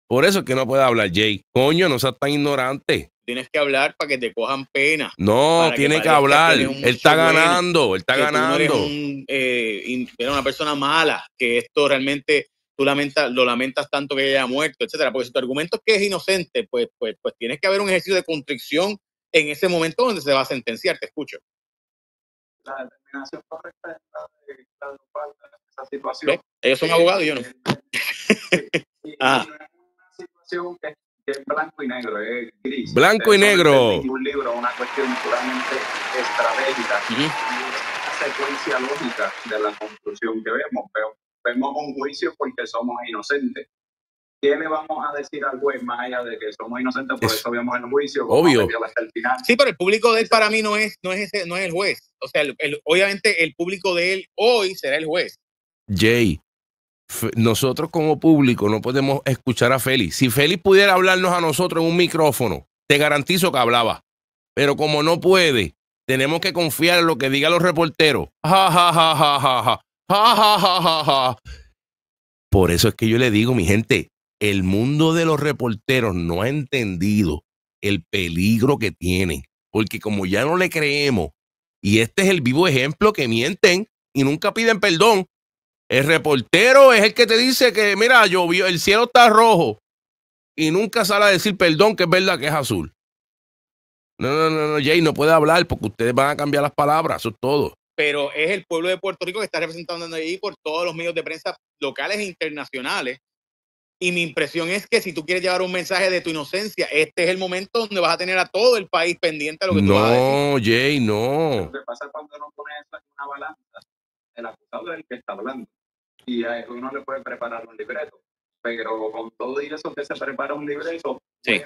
Por eso es que no puede hablar Jay. Coño, no seas tan ignorante. Tienes que hablar para que te cojan pena. No, tiene que, hablar. él está ganando, él está ganando. Tú eh, una persona mala, que esto realmente tú lamenta, lo lamentas tanto que haya muerto, etcétera. Porque si tu argumento es que es inocente, pues, pues, pues tienes que haber un ejercicio de constricción en ese momento donde se va a sentenciar. Te escucho. La determinación correcta es la de, esa situación. Ellos son eh, abogados y yo no. Eh, [laughs] ah que es blanco y negro, es gris. Blanco y negro. Es un libro, una cuestión puramente estratégica. una secuencia lógica de la construcción que vemos. Pero vemos un juicio porque somos inocentes. ¿Qué le vamos a decir al juez Maya de que somos inocentes? Por eso vemos el juicio. Obvio. final? Sí, pero el público de él para mí no es, no es, ese, no es el juez. O sea, obviamente el público de él hoy será el juez. Jay, nosotros como público no podemos escuchar a Félix. Si Félix pudiera hablarnos a nosotros en un micrófono, te garantizo que hablaba. Pero como no puede, tenemos que confiar en lo que digan los reporteros. Por eso es que yo le digo, mi gente, el mundo de los reporteros no ha entendido el peligro que tienen. Porque como ya no le creemos, y este es el vivo ejemplo que mienten y nunca piden perdón, el reportero es el que te dice que, mira, llovió, el cielo está rojo y nunca sale a decir perdón que es verdad que es azul. No, no, no, no, Jay, no puede hablar porque ustedes van a cambiar las palabras, eso es todo. Pero es el pueblo de Puerto Rico que está representando ahí por todos los medios de prensa locales e internacionales. Y mi impresión es que si tú quieres llevar un mensaje de tu inocencia, este es el momento donde vas a tener a todo el país pendiente a lo que tú vas a decir. Jay, no. pasa cuando no pones el acusado es el que está hablando y a eso uno le puede preparar un libreto. Pero con todo y eso que se prepara un libreto, sí.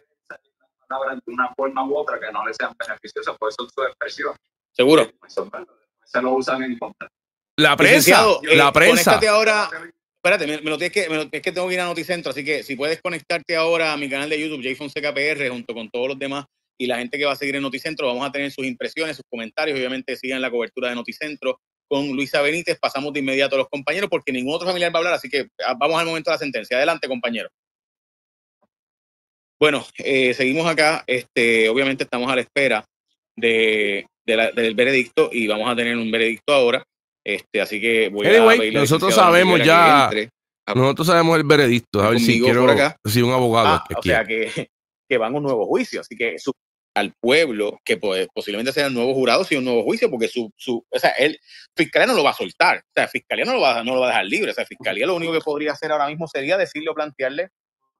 palabras de una forma u otra que no le sean beneficiosas, por pues eso su expresión. Seguro. Eh, eso, se lo usan en contra. La prensa, eh, la prensa. ahora. Espérate, me, lo tienes que, es que tengo que ir a Noticentro, así que si puedes conectarte ahora a mi canal de YouTube, Jason CKPR, junto con todos los demás y la gente que va a seguir en Noticentro, vamos a tener sus impresiones, sus comentarios. Obviamente sigan la cobertura de Noticentro con Luisa Benítez pasamos de inmediato a los compañeros porque ningún otro familiar va a hablar, así que ah, vamos al momento de la sentencia. Adelante, compañero. Bueno, eh, seguimos acá. Este, obviamente estamos a la espera de, del veredicto y vamos a tener un veredicto ahora. Este, así que voy a Nosotros sabemos ya. Ah, nosotros sabemos el veredicto. A ver si quiero. Si un abogado. Ah, o sea que, van un nuevo juicio. Así que al pueblo, que pues, posiblemente el nuevo jurado, si un nuevo juicio, porque su, su o sea, Fiscalía no lo va a soltar, o sea, Fiscalía no lo, va, no lo va a dejar libre, o sea, Fiscalía lo único que podría hacer ahora mismo sería decirle o plantearle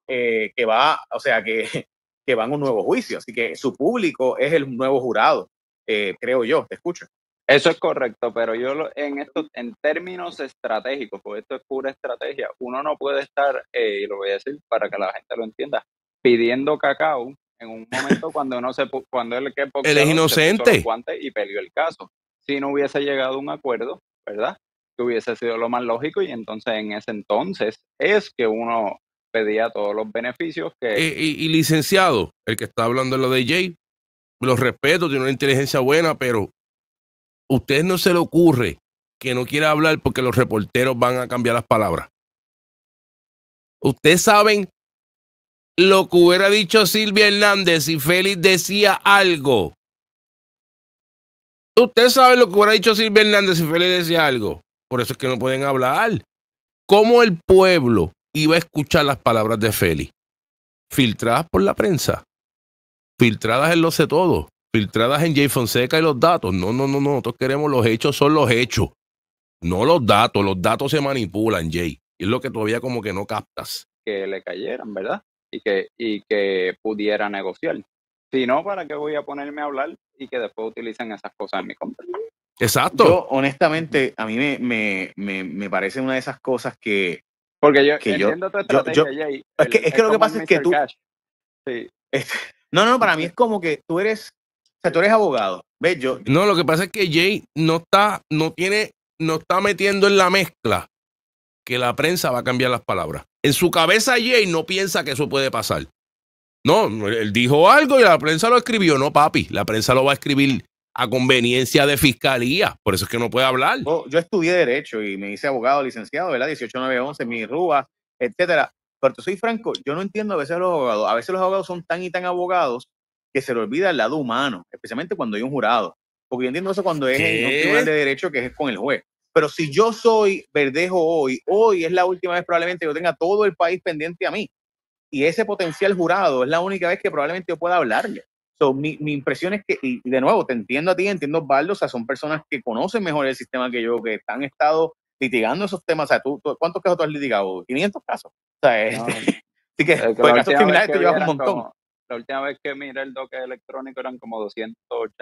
eh, que va, o sea, que, [laughs] que van un nuevo juicio, así que su público es el nuevo jurado, eh, creo yo, te escucho. Eso es correcto, pero yo en esto, en términos estratégicos, porque esto es pura estrategia, uno no puede estar, eh, y lo voy a decir para que la gente lo entienda, pidiendo cacao en un momento [laughs] cuando uno se cuando él que él es inocente y perdió el caso si no hubiese llegado a un acuerdo verdad que hubiese sido lo más lógico y entonces en ese entonces es que uno pedía todos los beneficios que eh, y, licenciado el que está hablando de lo de Jay los respeto tiene una inteligencia buena pero usted no se le ocurre que no quiera hablar porque los reporteros van a cambiar las palabras ustedes saben lo que hubiera dicho Silvia Hernández si Félix decía algo. Usted sabe lo que hubiera dicho Silvia Hernández si Félix decía algo. Por eso es que no pueden hablar. ¿Cómo el pueblo iba a escuchar las palabras de Félix? Filtradas por la prensa. Filtradas en Lo Sé Todo. Filtradas en Jay Fonseca y los datos. No, no, no, no. Nosotros queremos los hechos, son los hechos. No los datos. Los datos se manipulan, Jay. es lo que todavía como que no captas. Que le cayeran, ¿verdad? y que, y que pudiera negociar. Si no, ¿para qué voy a ponerme a hablar y que después utilicen esas cosas en mi contra? Exacto. Yo, honestamente, a mí me, me, me, parece una de esas cosas que. Porque yo es que, lo que pasa es que tú. Sí. no, no, para mí es como que tú eres. O sea, tú eres abogado. ¿Ves? Yo, no, lo que pasa es que Jay no está, no tiene, no está metiendo en la mezcla que la prensa va a cambiar las palabras. En su cabeza Jay no piensa que eso puede pasar. No, él dijo algo y la prensa lo escribió. No, papi, la prensa lo va a escribir a conveniencia de fiscalía. Por eso es que no puede hablar. yo estudié Derecho y me hice abogado licenciado, ¿verdad? 18911, mi rúa, etcétera. Pero te soy franco, yo no entiendo a veces a los abogados. A veces los abogados son tan y tan abogados que se le olvida el lado humano, especialmente cuando hay un jurado. Porque yo entiendo eso cuando es un tribunal de derecho que es con el juez. Pero si yo soy verdejo hoy, hoy es la última vez probablemente que yo tenga todo el país pendiente a mí. Y ese potencial jurado es la única vez que probablemente yo pueda hablarle. mi, mi, impresión es que, y de nuevo, te entiendo a ti, entiendo a son personas que conocen mejor el sistema que yo, que han estado litigando esos temas. O sea, ¿tú, cuántos casos tú has litigado? 500 casos. O sea, [laughs] así que, pues, casos similares llevas un montón. la última vez que miré el doque electrónico eran como 280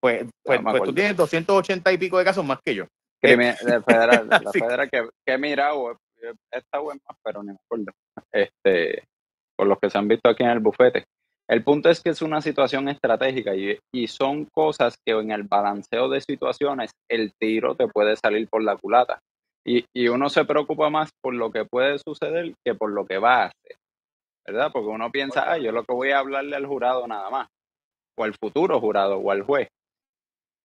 Pues, pues, pues tú tienes 280 y pico de casos más que yo federal, [laughs] la federal que, que, he mirado, eh, esta web pero ni me acuerdo. Este, por los que se han visto aquí en el bufete. El punto es que es una situación estratégica y, y, son cosas que en el balanceo de situaciones el tiro te puede salir por la culata. Y, y uno se preocupa más por lo que puede suceder que por lo que va a hacer. ¿Verdad? Porque uno piensa, ah, yo lo que voy a hablarle al jurado nada más, o al futuro jurado, o al juez.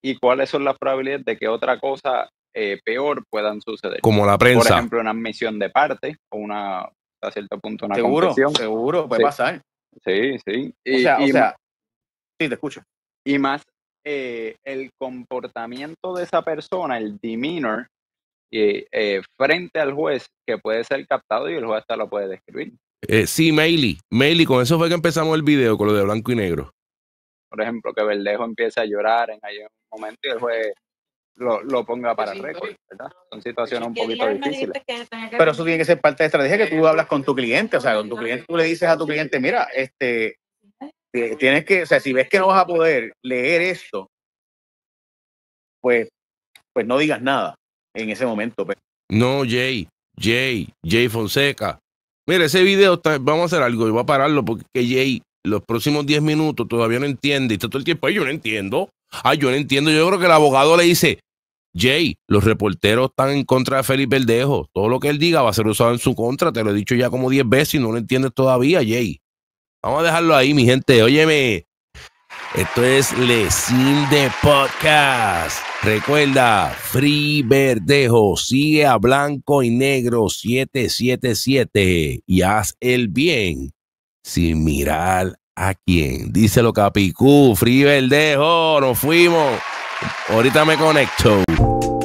¿Y cuáles son las probabilidades de que otra cosa eh, peor puedan suceder. Como la prensa. Por ejemplo, una admisión de parte o una, a cierto punto, una Seguro, confesión. seguro, puede pasar. Sí, sí. o sea, o sea, sí, te escucho. Y más eh, el comportamiento de esa persona, el demeanor, eh, frente al juez que puede ser captado y el juez hasta lo puede describir. sí, Meili, Meili, con eso fue que empezamos el video, con lo de blanco y negro. Por ejemplo, que Verdejo empieza a llorar en algún momento y el juez lo, ponga para el récord, ¿verdad? Son situaciones un poquito difíciles. Pero eso tiene que ser parte de estrategia que tú hablas con tu cliente, o sea, con tu cliente tú le dices a tu cliente, mira, este, tienes que, o sea, si ves que no vas a poder leer esto, pues, pues no digas nada en ese momento. Pues". No, Jay, Jay, Jay Fonseca. Mira, ese video, vamos a hacer algo, y voy a pararlo porque Jay los próximos 10 minutos todavía no entiende y todo el tiempo, yo no entiendo ay ah, yo no entiendo. Yo creo que el abogado le dice, Jay, los reporteros están en contra de Félix Verdejo. Todo lo que él diga va a ser usado en su contra. Te lo he dicho ya como 10 veces y no lo entiendes todavía, Jay. Vamos a dejarlo ahí, mi gente. Óyeme. Esto es Lesin de Podcast. Recuerda, Free Verdejo, sigue a Blanco y Negro 777 y haz el bien sin mirar a quién. lo Capicú, Free Verdejo, nos fuimos. Ahorita me conecto.